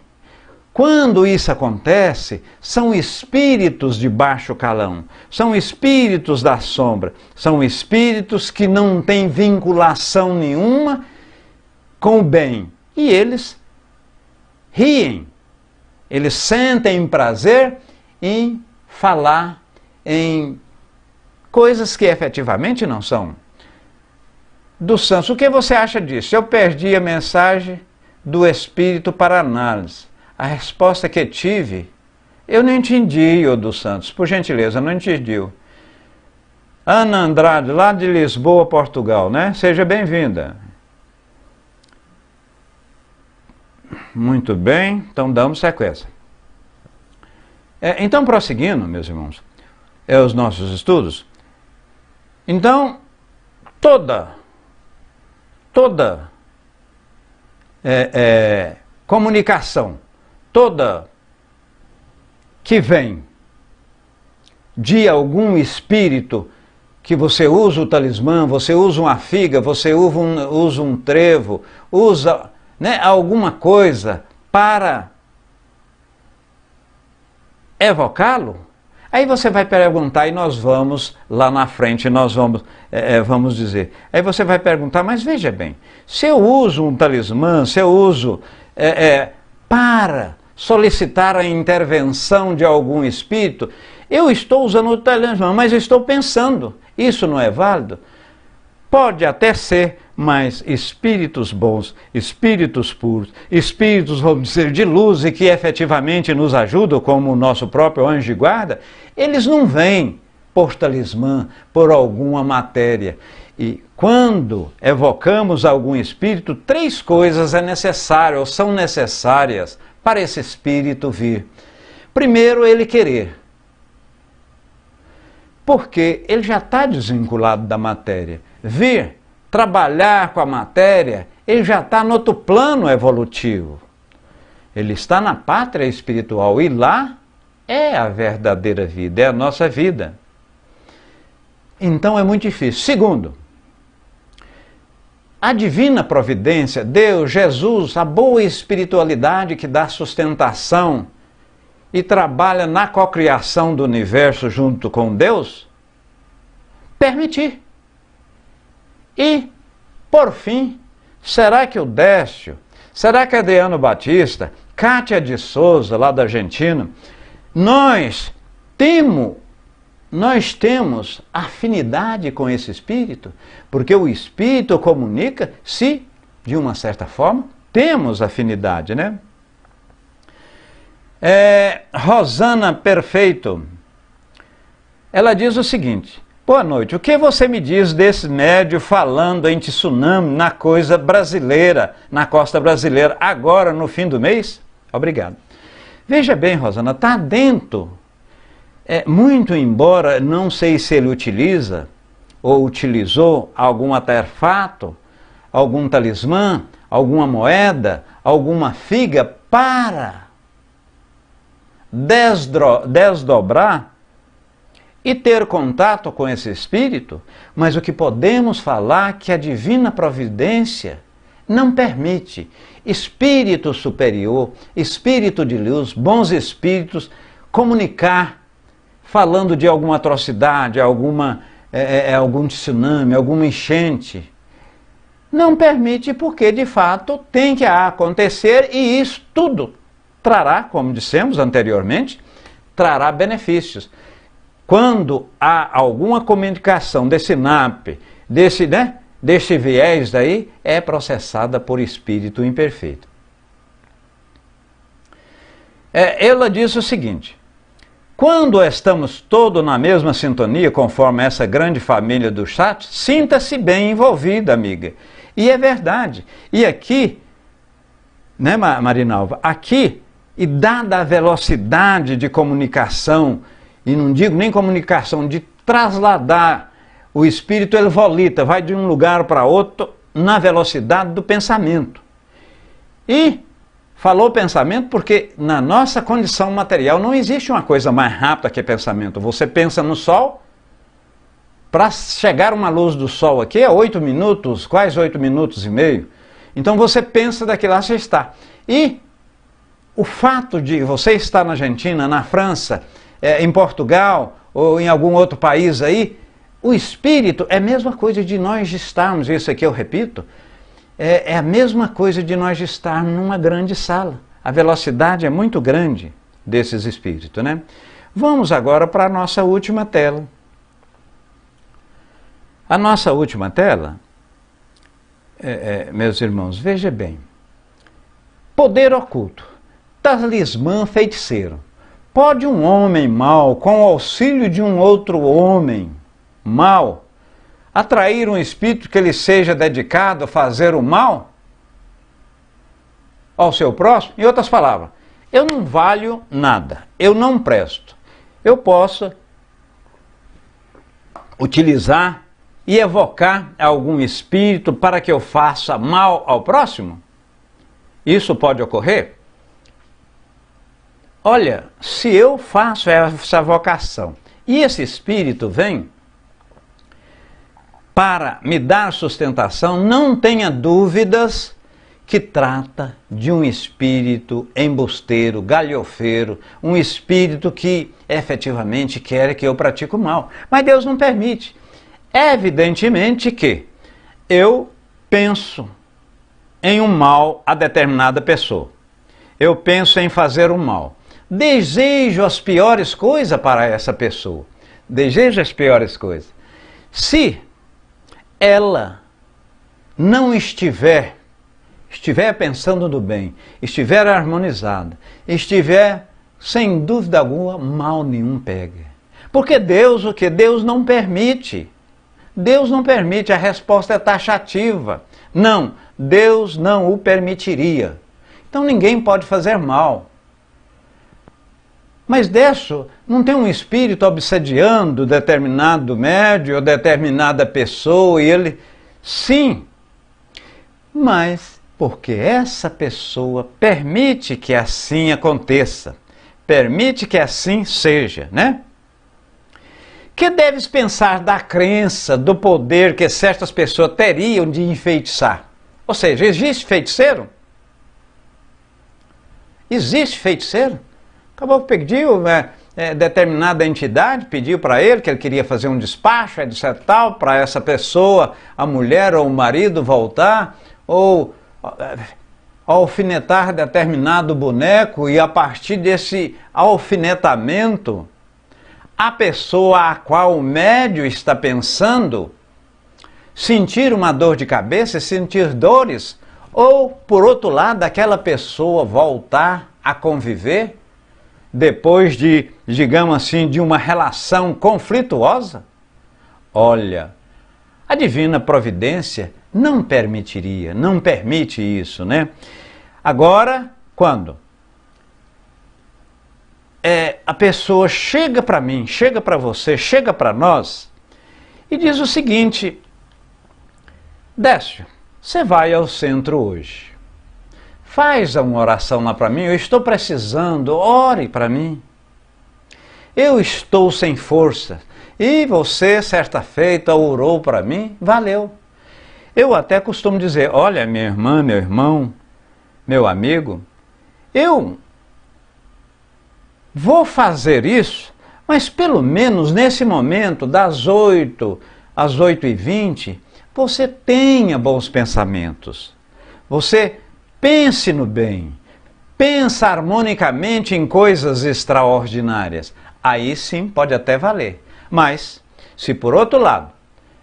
Quando isso acontece, são espíritos de baixo calão, são espíritos da sombra, são espíritos que não têm vinculação nenhuma com o bem. E eles riem, eles sentem prazer em falar em coisas que efetivamente não são. Do Santos, o que você acha disso? Eu perdi a mensagem do espírito para análise. A resposta que tive, eu não entendi, ô dos Santos, por gentileza, não entendi. Ana Andrade, lá de Lisboa, Portugal, né? Seja bem-vinda. Muito bem, então damos sequência. É, então, prosseguindo, meus irmãos, é, os nossos estudos. Então, toda, toda é, é, comunicação toda que vem de algum espírito que você usa o talismã, você usa uma figa, você usa um, usa um trevo, usa né, alguma coisa para evocá-lo, aí você vai perguntar e nós vamos lá na frente, nós vamos, é, é vamos dizer. Aí você vai perguntar, mas veja bem, se eu uso um talismã, se eu uso é, é, para solicitar a intervenção de algum espírito, eu estou usando o talismã, mas estou pensando, isso não é válido? Pode até ser, mas espíritos bons, espíritos puros, espíritos, vamos dizer, de luz e que efetivamente nos ajudam, como o nosso próprio anjo de guarda, eles não vêm por talismã, por alguma matéria. E quando evocamos algum espírito, três coisas é necessário, ou são necessárias para esse espírito vir? Primeiro, ele querer. Porque ele já está desvinculado da matéria. Vir, trabalhar com a matéria, ele já está no outro plano evolutivo. Ele está na pátria espiritual e lá é a verdadeira vida, é a nossa vida. Então é muito difícil. Segundo, a divina providência, Deus, Jesus, a boa espiritualidade que dá sustentação e trabalha na cocriação do universo junto com Deus, permitir. E, por fim, será que o Décio, será que Adriano Batista, Cátia de Souza, lá da Argentina, nós temos nós temos afinidade com esse espírito, porque o espírito comunica se, de uma certa forma, temos afinidade, né? É, Rosana Perfeito, ela diz o seguinte: Boa noite, o que você me diz desse médio falando em tsunami na coisa brasileira, na costa brasileira, agora no fim do mês? Obrigado. Veja bem, Rosana, está dentro é, muito embora não sei se ele utiliza ou utilizou algum artefato, algum talismã, alguma moeda, alguma figa para desdro, desdobrar e ter contato com esse espírito, mas o que podemos falar é que a divina providência não permite espírito superior, espírito de luz, bons espíritos comunicar falando de alguma atrocidade, alguma, é, é, é, algum tsunami, alguma enchente. Não permite, porque de fato tem que acontecer e isso tudo trará, como dissemos anteriormente, trará benefícios. Quando há alguma comunicação desse NAP, desse, né, desse viés daí, é processada por espírito imperfeito. É, ela diz o seguinte: quando estamos todos na mesma sintonia, conforme essa grande família do chat, sinta-se bem envolvida, amiga. E é verdade. E aqui, né, Marinalva? Aqui, e dada a velocidade de comunicação, e não digo nem comunicação, de trasladar o espírito ele volita, vai de um lugar para outro na velocidade do pensamento. E Falou pensamento porque na nossa condição material não existe uma coisa mais rápida que pensamento. Você pensa no sol, para chegar uma luz do sol aqui é 8 minutos, quase 8 minutos e meio. Então você pensa daqui lá você está. E o fato de você estar na Argentina, na França, é, em Portugal ou em algum outro país aí, o espírito é a mesma coisa de nós estarmos, isso aqui eu repito, é, é a mesma coisa de nós estar numa grande sala. A velocidade é muito grande desses espíritos, né? Vamos agora para a nossa última tela. A nossa última tela, é, é, meus irmãos, veja bem. Poder oculto, talismã feiticeiro. Pode um homem mau, com o auxílio de um outro homem mau, atrair um espírito que ele seja dedicado a fazer o mal ao seu próximo? Em outras palavras, eu não valho nada, eu não presto. Eu posso utilizar e evocar algum espírito para que eu faça mal ao próximo? Isso pode ocorrer? Olha, se eu faço essa vocação e esse espírito vem, para me dar sustentação, não tenha dúvidas que trata de um espírito embusteiro, galhofeiro, um espírito que efetivamente quer que eu pratique o mal. Mas Deus não permite. Evidentemente que eu penso em um mal a determinada pessoa. Eu penso em fazer o um mal. Desejo as piores coisas para essa pessoa. Desejo as piores coisas. Se ela não estiver, estiver pensando no bem, estiver harmonizada, estiver, sem dúvida alguma, mal nenhum pega. Porque Deus, o que? Deus não permite. Deus não permite, a resposta é taxativa. Não, Deus não o permitiria. Então ninguém pode fazer mal. Mas disso não tem um espírito obsediando determinado médio ou determinada pessoa e ele. Sim, mas porque essa pessoa permite que assim aconteça, permite que assim seja, né? Que deves pensar da crença, do poder que certas pessoas teriam de enfeitiçar? Ou seja, existe feiticeiro? Existe feiticeiro? Acabou que pediu né, é, determinada entidade, pediu para ele que ele queria fazer um despacho, etc. tal, para essa pessoa, a mulher ou o marido voltar, ou é, alfinetar determinado boneco e a partir desse alfinetamento, a pessoa a qual o médio está pensando sentir uma dor de cabeça, sentir dores, ou por outro lado, aquela pessoa voltar a conviver depois de, digamos assim, de uma relação conflituosa? Olha, a divina providência não permitiria, não permite isso, né? Agora, quando é, a pessoa chega para mim, chega para você, chega para nós e diz o seguinte: Décio, você vai ao centro hoje. Faz uma oração lá para mim, eu estou precisando, ore para mim. Eu estou sem força. E você, certa feita, orou para mim, valeu. Eu até costumo dizer: olha, minha irmã, meu irmão, meu amigo, eu vou fazer isso, mas pelo menos nesse momento, das 8 às 8 e 20, você tenha bons pensamentos. Você Pense no bem. Pensa harmonicamente em coisas extraordinárias. Aí sim pode até valer. Mas, se por outro lado,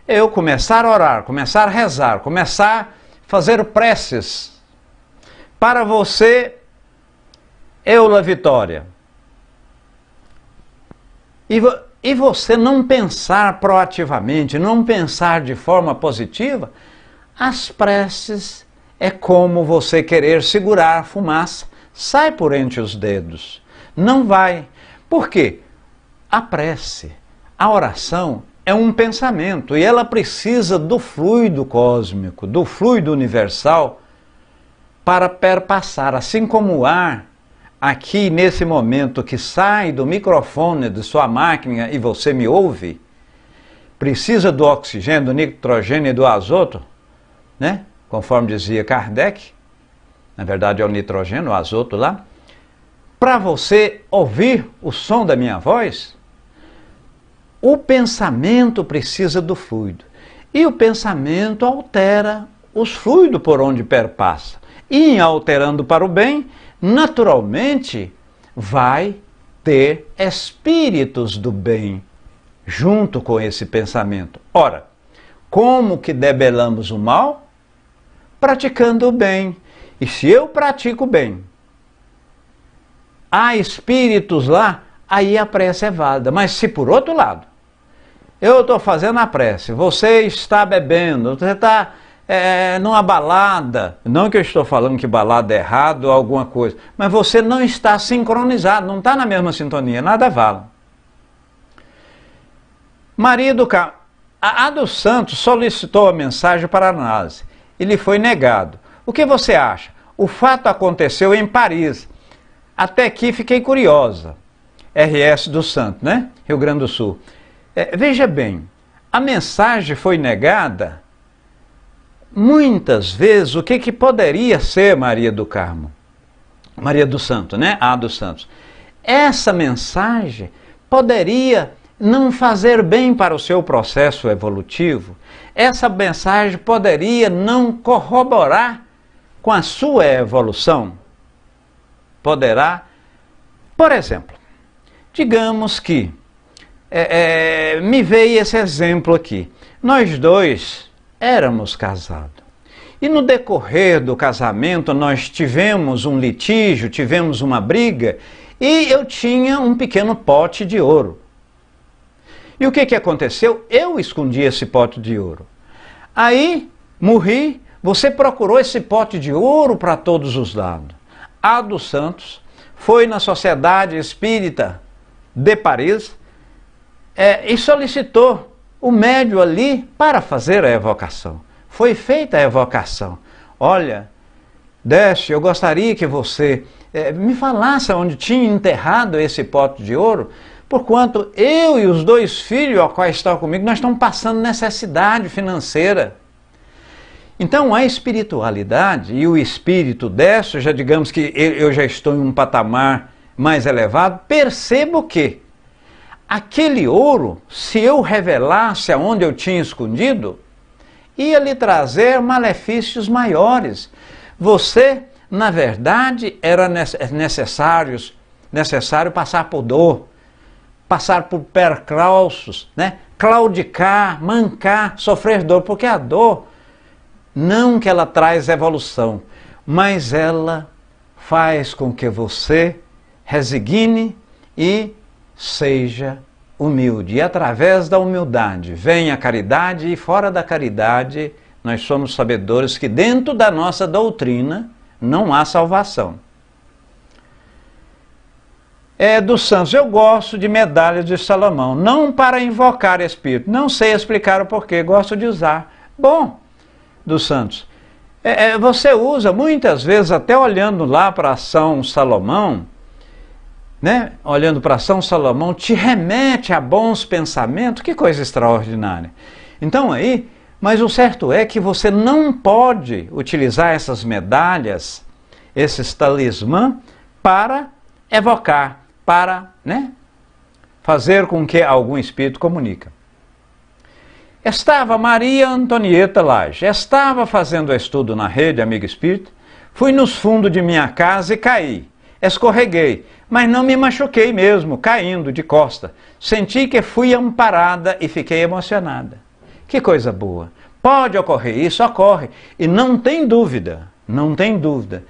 eu começar a orar, começar a rezar, começar a fazer preces, para você, Eula Vitória, e, vo e você não pensar proativamente, não pensar de forma positiva, as preces é como você querer segurar a fumaça. Sai por entre os dedos. Não vai. Por quê? A prece, a oração é um pensamento e ela precisa do fluido cósmico, do fluido universal para perpassar, assim como o ar aqui nesse momento que sai do microfone de sua máquina e você me ouve, precisa do oxigênio, do nitrogênio e do azoto, né? conforme dizia Kardec, na verdade é o nitrogênio, o azoto lá, para você ouvir o som da minha voz, o pensamento precisa do fluido. E o pensamento altera os fluidos por onde perpassa. E alterando para o bem, naturalmente vai ter espíritos do bem junto com esse pensamento. Ora, como que debelamos o mal? praticando o bem. E se eu pratico o bem, há espíritos lá, aí a prece é válida. Mas se por outro lado, eu estou fazendo a prece, você está bebendo, você está é, numa balada, não que eu estou falando que balada é errado ou alguma coisa, mas você não está sincronizado, não está na mesma sintonia, nada vale. Maria do Carmo, a, a Santos solicitou a mensagem para análise e lhe foi negado. O que você acha? O fato aconteceu em Paris. Até que fiquei curiosa. RS do Santo, né? Rio Grande do Sul. É, veja bem, a mensagem foi negada. Muitas vezes, o que, que poderia ser Maria do Carmo? Maria do Santo, né? A dos Santos. Essa mensagem poderia não fazer bem para o seu processo evolutivo, essa mensagem poderia não corroborar com a sua evolução. Poderá, por exemplo, digamos que é, é, me veio esse exemplo aqui. Nós dois éramos casados. E no decorrer do casamento nós tivemos um litígio, tivemos uma briga, e eu tinha um pequeno pote de ouro. E o que, que aconteceu? Eu escondi esse pote de ouro. Aí, morri, você procurou esse pote de ouro para todos os lados. A dos Santos foi na Sociedade Espírita de Paris é, e solicitou o médio ali para fazer a evocação. Foi feita a evocação. Olha, desce. eu gostaria que você é, me falasse onde tinha enterrado esse pote de ouro Porquanto eu e os dois filhos, ao qual estão comigo, nós estamos passando necessidade financeira. Então a espiritualidade e o espírito dessa, já digamos que eu já estou em um patamar mais elevado, percebo que aquele ouro, se eu revelasse aonde eu tinha escondido, ia lhe trazer malefícios maiores. Você, na verdade, era necessário, necessário passar por dor, passar por percalços, né? claudicar, mancar, sofrer dor, porque a dor, não que ela traz evolução, mas ela faz com que você resigne e seja humilde. E através da humildade vem a caridade, e fora da caridade, nós somos sabedores que dentro da nossa doutrina não há salvação é, dos santos. Eu gosto de medalhas de Salomão, não para invocar espírito, não sei explicar o porquê, gosto de usar. Bom, dos santos. É, é, você usa muitas vezes, até olhando lá para São Salomão, né? olhando para São Salomão, te remete a bons pensamentos, que coisa extraordinária. Então aí, mas o certo é que você não pode utilizar essas medalhas, esses talismãs, para evocar para né, fazer com que algum espírito comunica. Estava Maria Antonieta Lage, estava fazendo estudo na rede Amigo Espírito, fui nos fundos de minha casa e caí. Escorreguei, mas não me machuquei mesmo, caindo de costa. Senti que fui amparada e fiquei emocionada. Que coisa boa! Pode ocorrer, isso ocorre. E não tem dúvida, não tem dúvida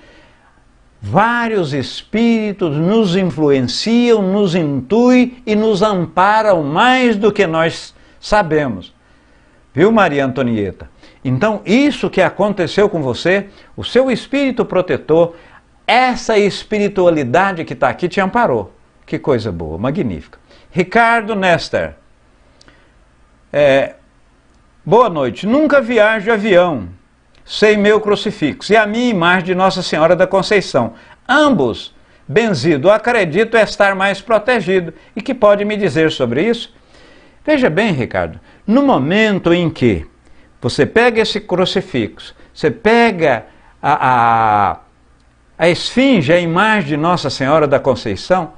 Vários espíritos nos influenciam, nos intuem e nos amparam mais do que nós sabemos. Viu, Maria Antonieta? Então, isso que aconteceu com você, o seu espírito protetor, essa espiritualidade que está aqui te amparou. Que coisa boa, magnífica. Ricardo Nester. É, boa noite. Nunca viajo de avião sem meu crucifixo, e a minha imagem de Nossa Senhora da Conceição. Ambos, benzido, acredito estar mais protegido. E que pode me dizer sobre isso? Veja bem, Ricardo, no momento em que você pega esse crucifixo, você pega a, a, a esfinge, a imagem de Nossa Senhora da Conceição,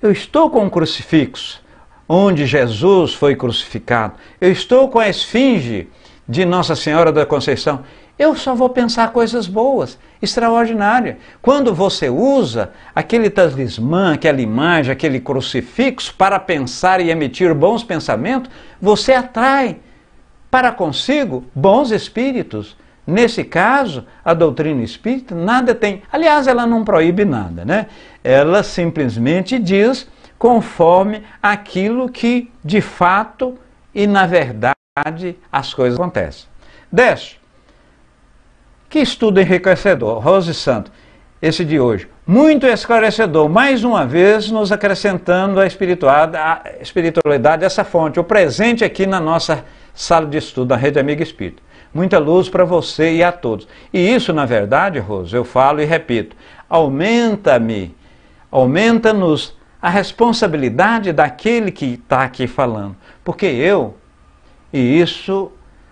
eu estou com o crucifixo onde Jesus foi crucificado, eu estou com a esfinge de Nossa Senhora da Conceição eu só vou pensar coisas boas, extraordinárias. Quando você usa aquele talismã, aquela imagem, aquele crucifixo para pensar e emitir bons pensamentos, você atrai para consigo bons espíritos. Nesse caso, a doutrina espírita nada tem. Aliás, ela não proíbe nada, né? Ela simplesmente diz conforme aquilo que de fato e na verdade as coisas acontecem. Desce. Que estudo enriquecedor, Rose Santo, esse de hoje. Muito esclarecedor, mais uma vez nos acrescentando a espiritualidade essa fonte, o presente aqui na nossa sala de estudo, na Rede Amiga Espírita. Muita luz para você e a todos. E isso, na verdade, Rose, eu falo e repito, aumenta-me, aumenta-nos a responsabilidade daquele que está aqui falando. Porque eu, e isso,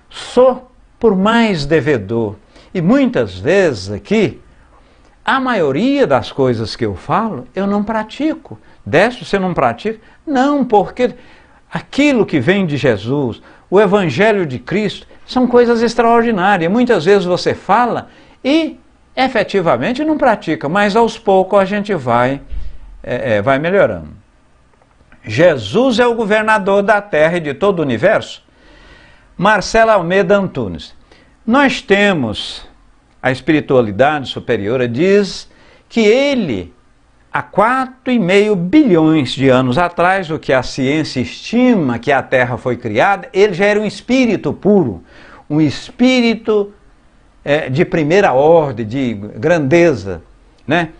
sou por mais devedor e muitas vezes aqui, a maioria das coisas que eu falo, eu não pratico. Desce, você não pratica? Não, porque aquilo que vem de Jesus, o Evangelho de Cristo, são coisas extraordinárias. Muitas vezes você fala e efetivamente não pratica, mas aos poucos a gente vai, é, é, vai melhorando. Jesus é o governador da terra e de todo o universo? Marcela Almeida Antunes. Nós temos a espiritualidade superiora diz que ele, há 4,5 bilhões de anos atrás, o que a ciência estima que a Terra foi criada, ele já era um espírito puro, um espírito é, de primeira ordem, de grandeza, né?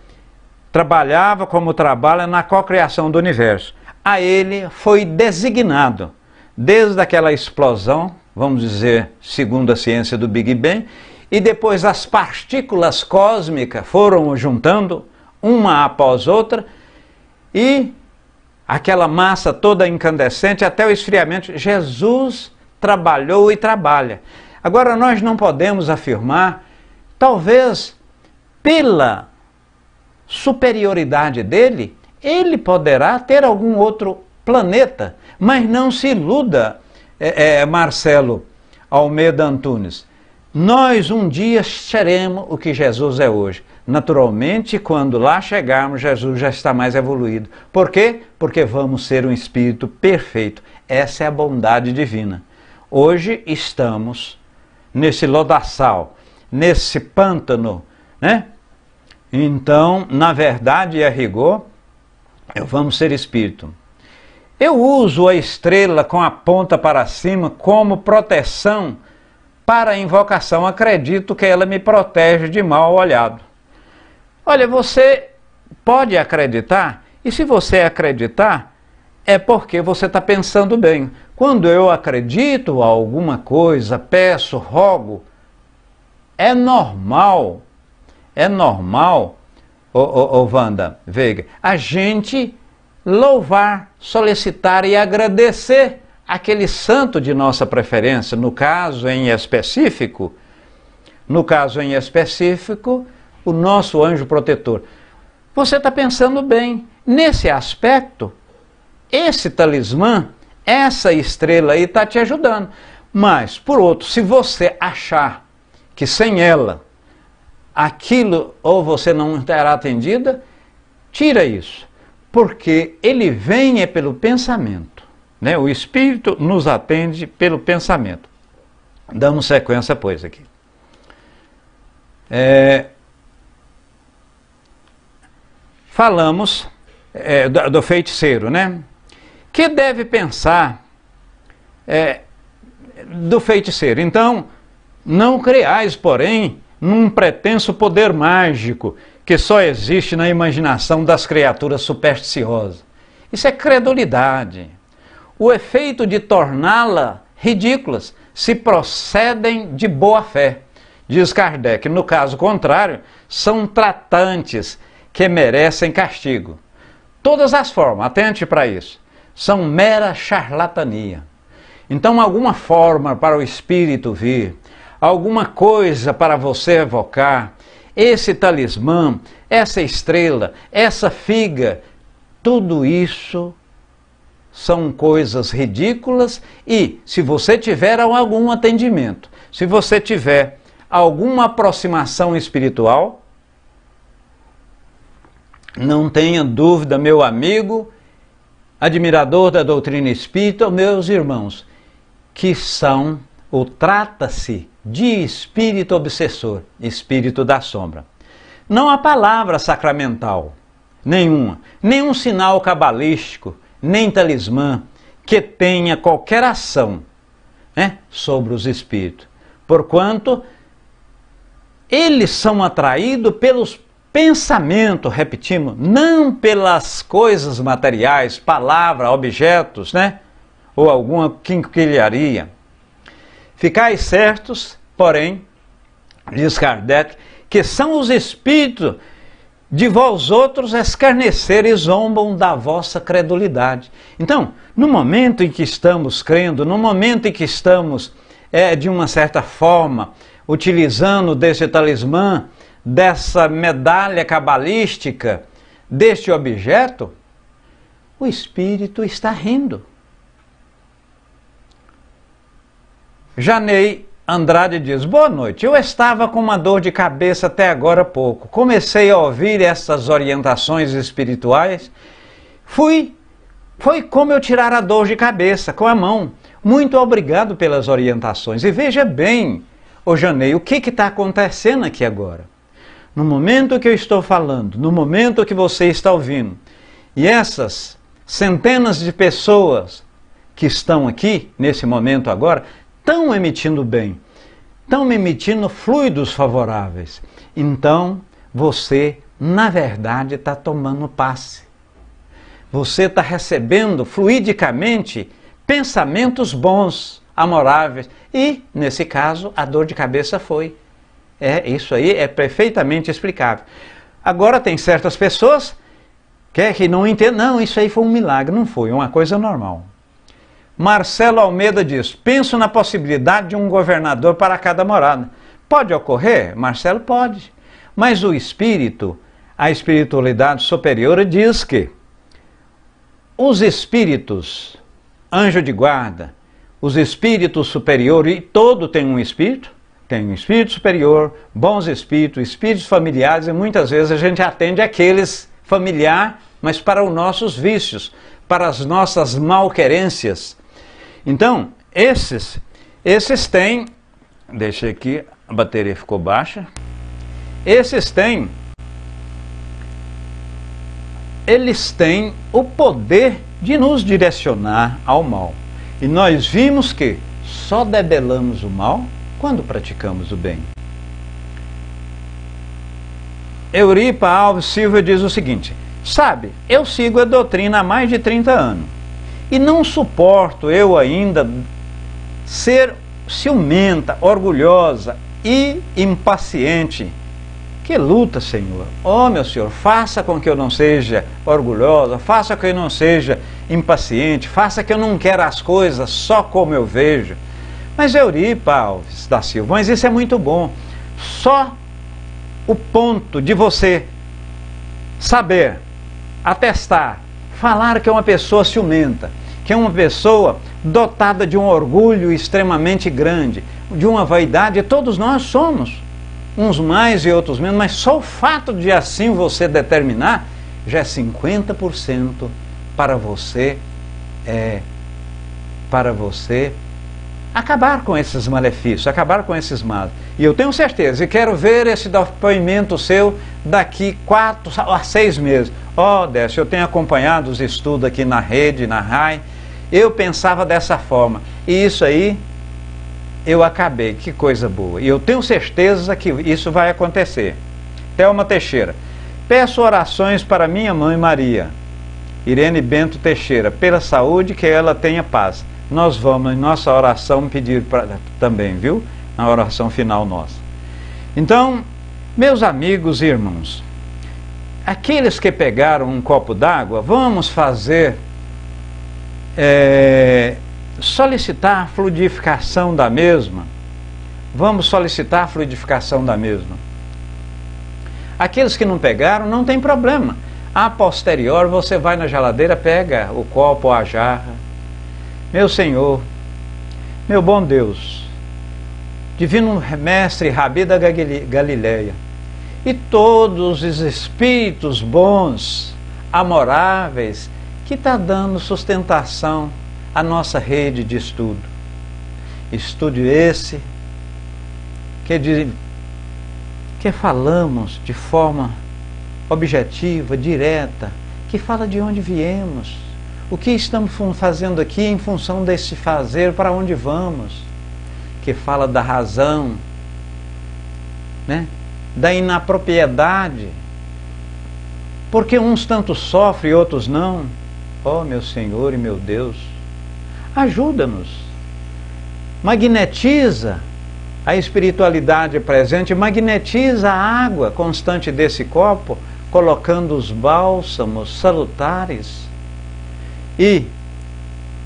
Trabalhava como trabalha na co-criação do universo. A ele foi designado, desde aquela explosão vamos dizer, segundo a ciência do Big Bang, e depois as partículas cósmicas foram juntando uma após outra e aquela massa toda incandescente até o esfriamento. Jesus trabalhou e trabalha. Agora nós não podemos afirmar, talvez pela superioridade dele, ele poderá ter algum outro planeta, mas não se iluda é, é, Marcelo Almeida Antunes. Nós um dia seremos o que Jesus é hoje. Naturalmente, quando lá chegarmos, Jesus já está mais evoluído. Por quê? Porque vamos ser um espírito perfeito. Essa é a bondade divina. Hoje estamos nesse lodaçal, nesse pântano, né? Então, na verdade e a rigor, vamos ser espírito. Eu uso a estrela com a ponta para cima como proteção para a invocação. Acredito que ela me protege de mal olhado. Olha, você pode acreditar, e se você acreditar, é porque você está pensando bem. Quando eu acredito a alguma coisa, peço, rogo, é normal, é normal, ô, ô, ô Wanda Veiga, a gente louvar, solicitar e agradecer aquele santo de nossa preferência, no caso em específico, no caso em específico, o nosso anjo protetor. Você está pensando bem. Nesse aspecto, esse talismã, essa estrela aí está te ajudando. Mas, por outro, se você achar que sem ela aquilo ou você não terá atendida, tira isso porque ele vem é pelo pensamento. Né? O espírito nos atende pelo pensamento. Damos sequência, pois, aqui. É, falamos é, do, do, feiticeiro, né? Que deve pensar é, do feiticeiro. Então, não creais, porém, num pretenso poder mágico que só existe na imaginação das criaturas supersticiosas. Isso é credulidade. O efeito de torná-la ridículas se procedem de boa fé. Diz Kardec, no caso contrário, são tratantes que merecem castigo. Todas as formas, atente para isso, são mera charlatania. Então, alguma forma para o espírito vir, alguma coisa para você evocar, esse talismã, essa estrela, essa figa, tudo isso são coisas ridículas e se você tiver algum atendimento, se você tiver alguma aproximação espiritual, não tenha dúvida, meu amigo, admirador da doutrina espírita, meus irmãos, que são ou trata-se de espírito obsessor, espírito da sombra. Não há palavra sacramental, nenhuma, nenhum sinal cabalístico, nem talismã que tenha qualquer ação né, sobre os espíritos, porquanto eles são atraídos pelos pensamentos, repetimos, não pelas coisas materiais, palavra, objetos, né, ou alguma quinquilharia. Ficai certos, porém, diz Kardec, que são os espíritos de vós outros escarnecer e zombam da vossa credulidade. Então, no momento em que estamos crendo, no momento em que estamos, é, de uma certa forma, utilizando desse talismã, dessa medalha cabalística, deste objeto, o espírito está rindo. Janei Andrade diz: Boa noite. Eu estava com uma dor de cabeça até agora há pouco. Comecei a ouvir essas orientações espirituais. Fui. Foi como eu tirar a dor de cabeça com a mão. Muito obrigado pelas orientações. E veja bem, ô Janei, o que está acontecendo aqui agora? No momento que eu estou falando, no momento que você está ouvindo, e essas centenas de pessoas que estão aqui nesse momento agora estão emitindo bem, estão emitindo fluidos favoráveis. Então, você, na verdade, está tomando passe. Você está recebendo fluidicamente pensamentos bons, amoráveis. E, nesse caso, a dor de cabeça foi. É, isso aí é perfeitamente explicável. Agora, tem certas pessoas que, é que não entendem, não, isso aí foi um milagre, não foi, é uma coisa normal. Marcelo Almeida diz: penso na possibilidade de um governador para cada morada. Pode ocorrer? Marcelo pode. Mas o espírito, a espiritualidade superior, diz que os espíritos, anjo de guarda, os espíritos superiores, e todo tem um espírito, tem um espírito superior, bons espíritos, espíritos familiares, e muitas vezes a gente atende aqueles familiar, mas para os nossos vícios, para as nossas malquerências então, esses, esses têm, deixa aqui, a bateria ficou baixa. Esses têm, eles têm o poder de nos direcionar ao mal. E nós vimos que só debelamos o mal quando praticamos o bem. Euripa Alves Silva diz o seguinte: Sabe, eu sigo a doutrina há mais de 30 anos. E não suporto eu ainda ser ciumenta, orgulhosa e impaciente. Que luta, Senhor. Oh, meu Senhor, faça com que eu não seja orgulhosa, faça com que eu não seja impaciente, faça que eu não quero as coisas só como eu vejo. Mas Euripa Alves da Silva, mas isso é muito bom. Só o ponto de você saber, atestar, falar que é uma pessoa ciumenta, que é uma pessoa dotada de um orgulho extremamente grande, de uma vaidade, todos nós somos, uns mais e outros menos, mas só o fato de assim você determinar já é 50% para você é, para você acabar com esses malefícios, acabar com esses males. E eu tenho certeza, e quero ver esse depoimento seu daqui quatro a seis meses. Ó, oh, Décio, eu tenho acompanhado os estudos aqui na rede, na RAI, eu pensava dessa forma. E isso aí eu acabei. Que coisa boa. E eu tenho certeza que isso vai acontecer. Thelma Teixeira. Peço orações para minha mãe Maria, Irene Bento Teixeira, pela saúde que ela tenha paz. Nós vamos, em nossa oração, pedir pra, também, viu? Na oração final nossa. Então, meus amigos e irmãos, aqueles que pegaram um copo d'água, vamos fazer é, solicitar a fluidificação da mesma. Vamos solicitar a fluidificação da mesma. Aqueles que não pegaram, não tem problema. A posterior, você vai na geladeira, pega o copo ou a jarra. Meu Senhor, meu bom Deus, Divino Mestre Rabi da Galileia, e todos os espíritos bons, amoráveis que está dando sustentação à nossa rede de estudo. Estúdio esse que, diz, que falamos de forma objetiva, direta, que fala de onde viemos, o que estamos fazendo aqui em função desse fazer, para onde vamos, que fala da razão, né? da inapropriedade, porque uns tanto sofrem e outros não. Ó oh, meu Senhor e meu Deus, ajuda-nos. Magnetiza a espiritualidade presente, magnetiza a água constante desse copo, colocando os bálsamos salutares e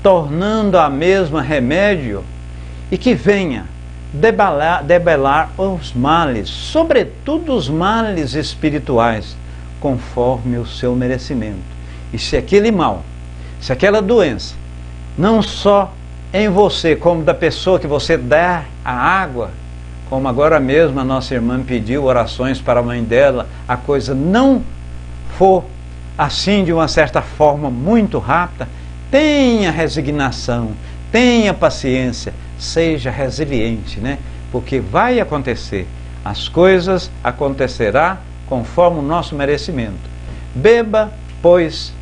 tornando a mesma remédio e que venha debelar, debelar os males, sobretudo os males espirituais, conforme o seu merecimento. E se aquele mal se aquela doença, não só em você, como da pessoa que você dá a água, como agora mesmo a nossa irmã pediu orações para a mãe dela, a coisa não for assim de uma certa forma muito rápida, tenha resignação, tenha paciência, seja resiliente, né? Porque vai acontecer. As coisas acontecerá conforme o nosso merecimento. Beba, pois,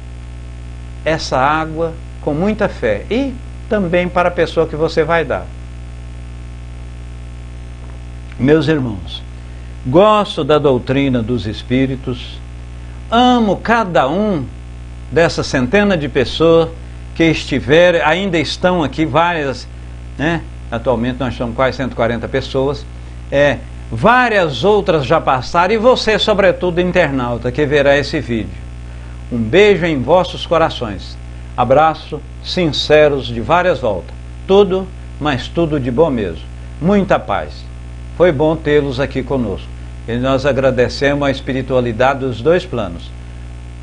essa água com muita fé e também para a pessoa que você vai dar. Meus irmãos, gosto da doutrina dos Espíritos, amo cada um dessa centena de pessoas que estiveram, ainda estão aqui várias, né? Atualmente nós estamos quase 140 pessoas. É, várias outras já passaram e você, sobretudo internauta, que verá esse vídeo. Um beijo em vossos corações. Abraço, sinceros de várias voltas. Tudo, mas tudo de bom mesmo. Muita paz. Foi bom tê-los aqui conosco. E nós agradecemos a espiritualidade dos dois planos,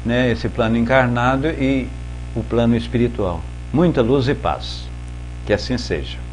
né? esse plano encarnado e o plano espiritual. Muita luz e paz. Que assim seja.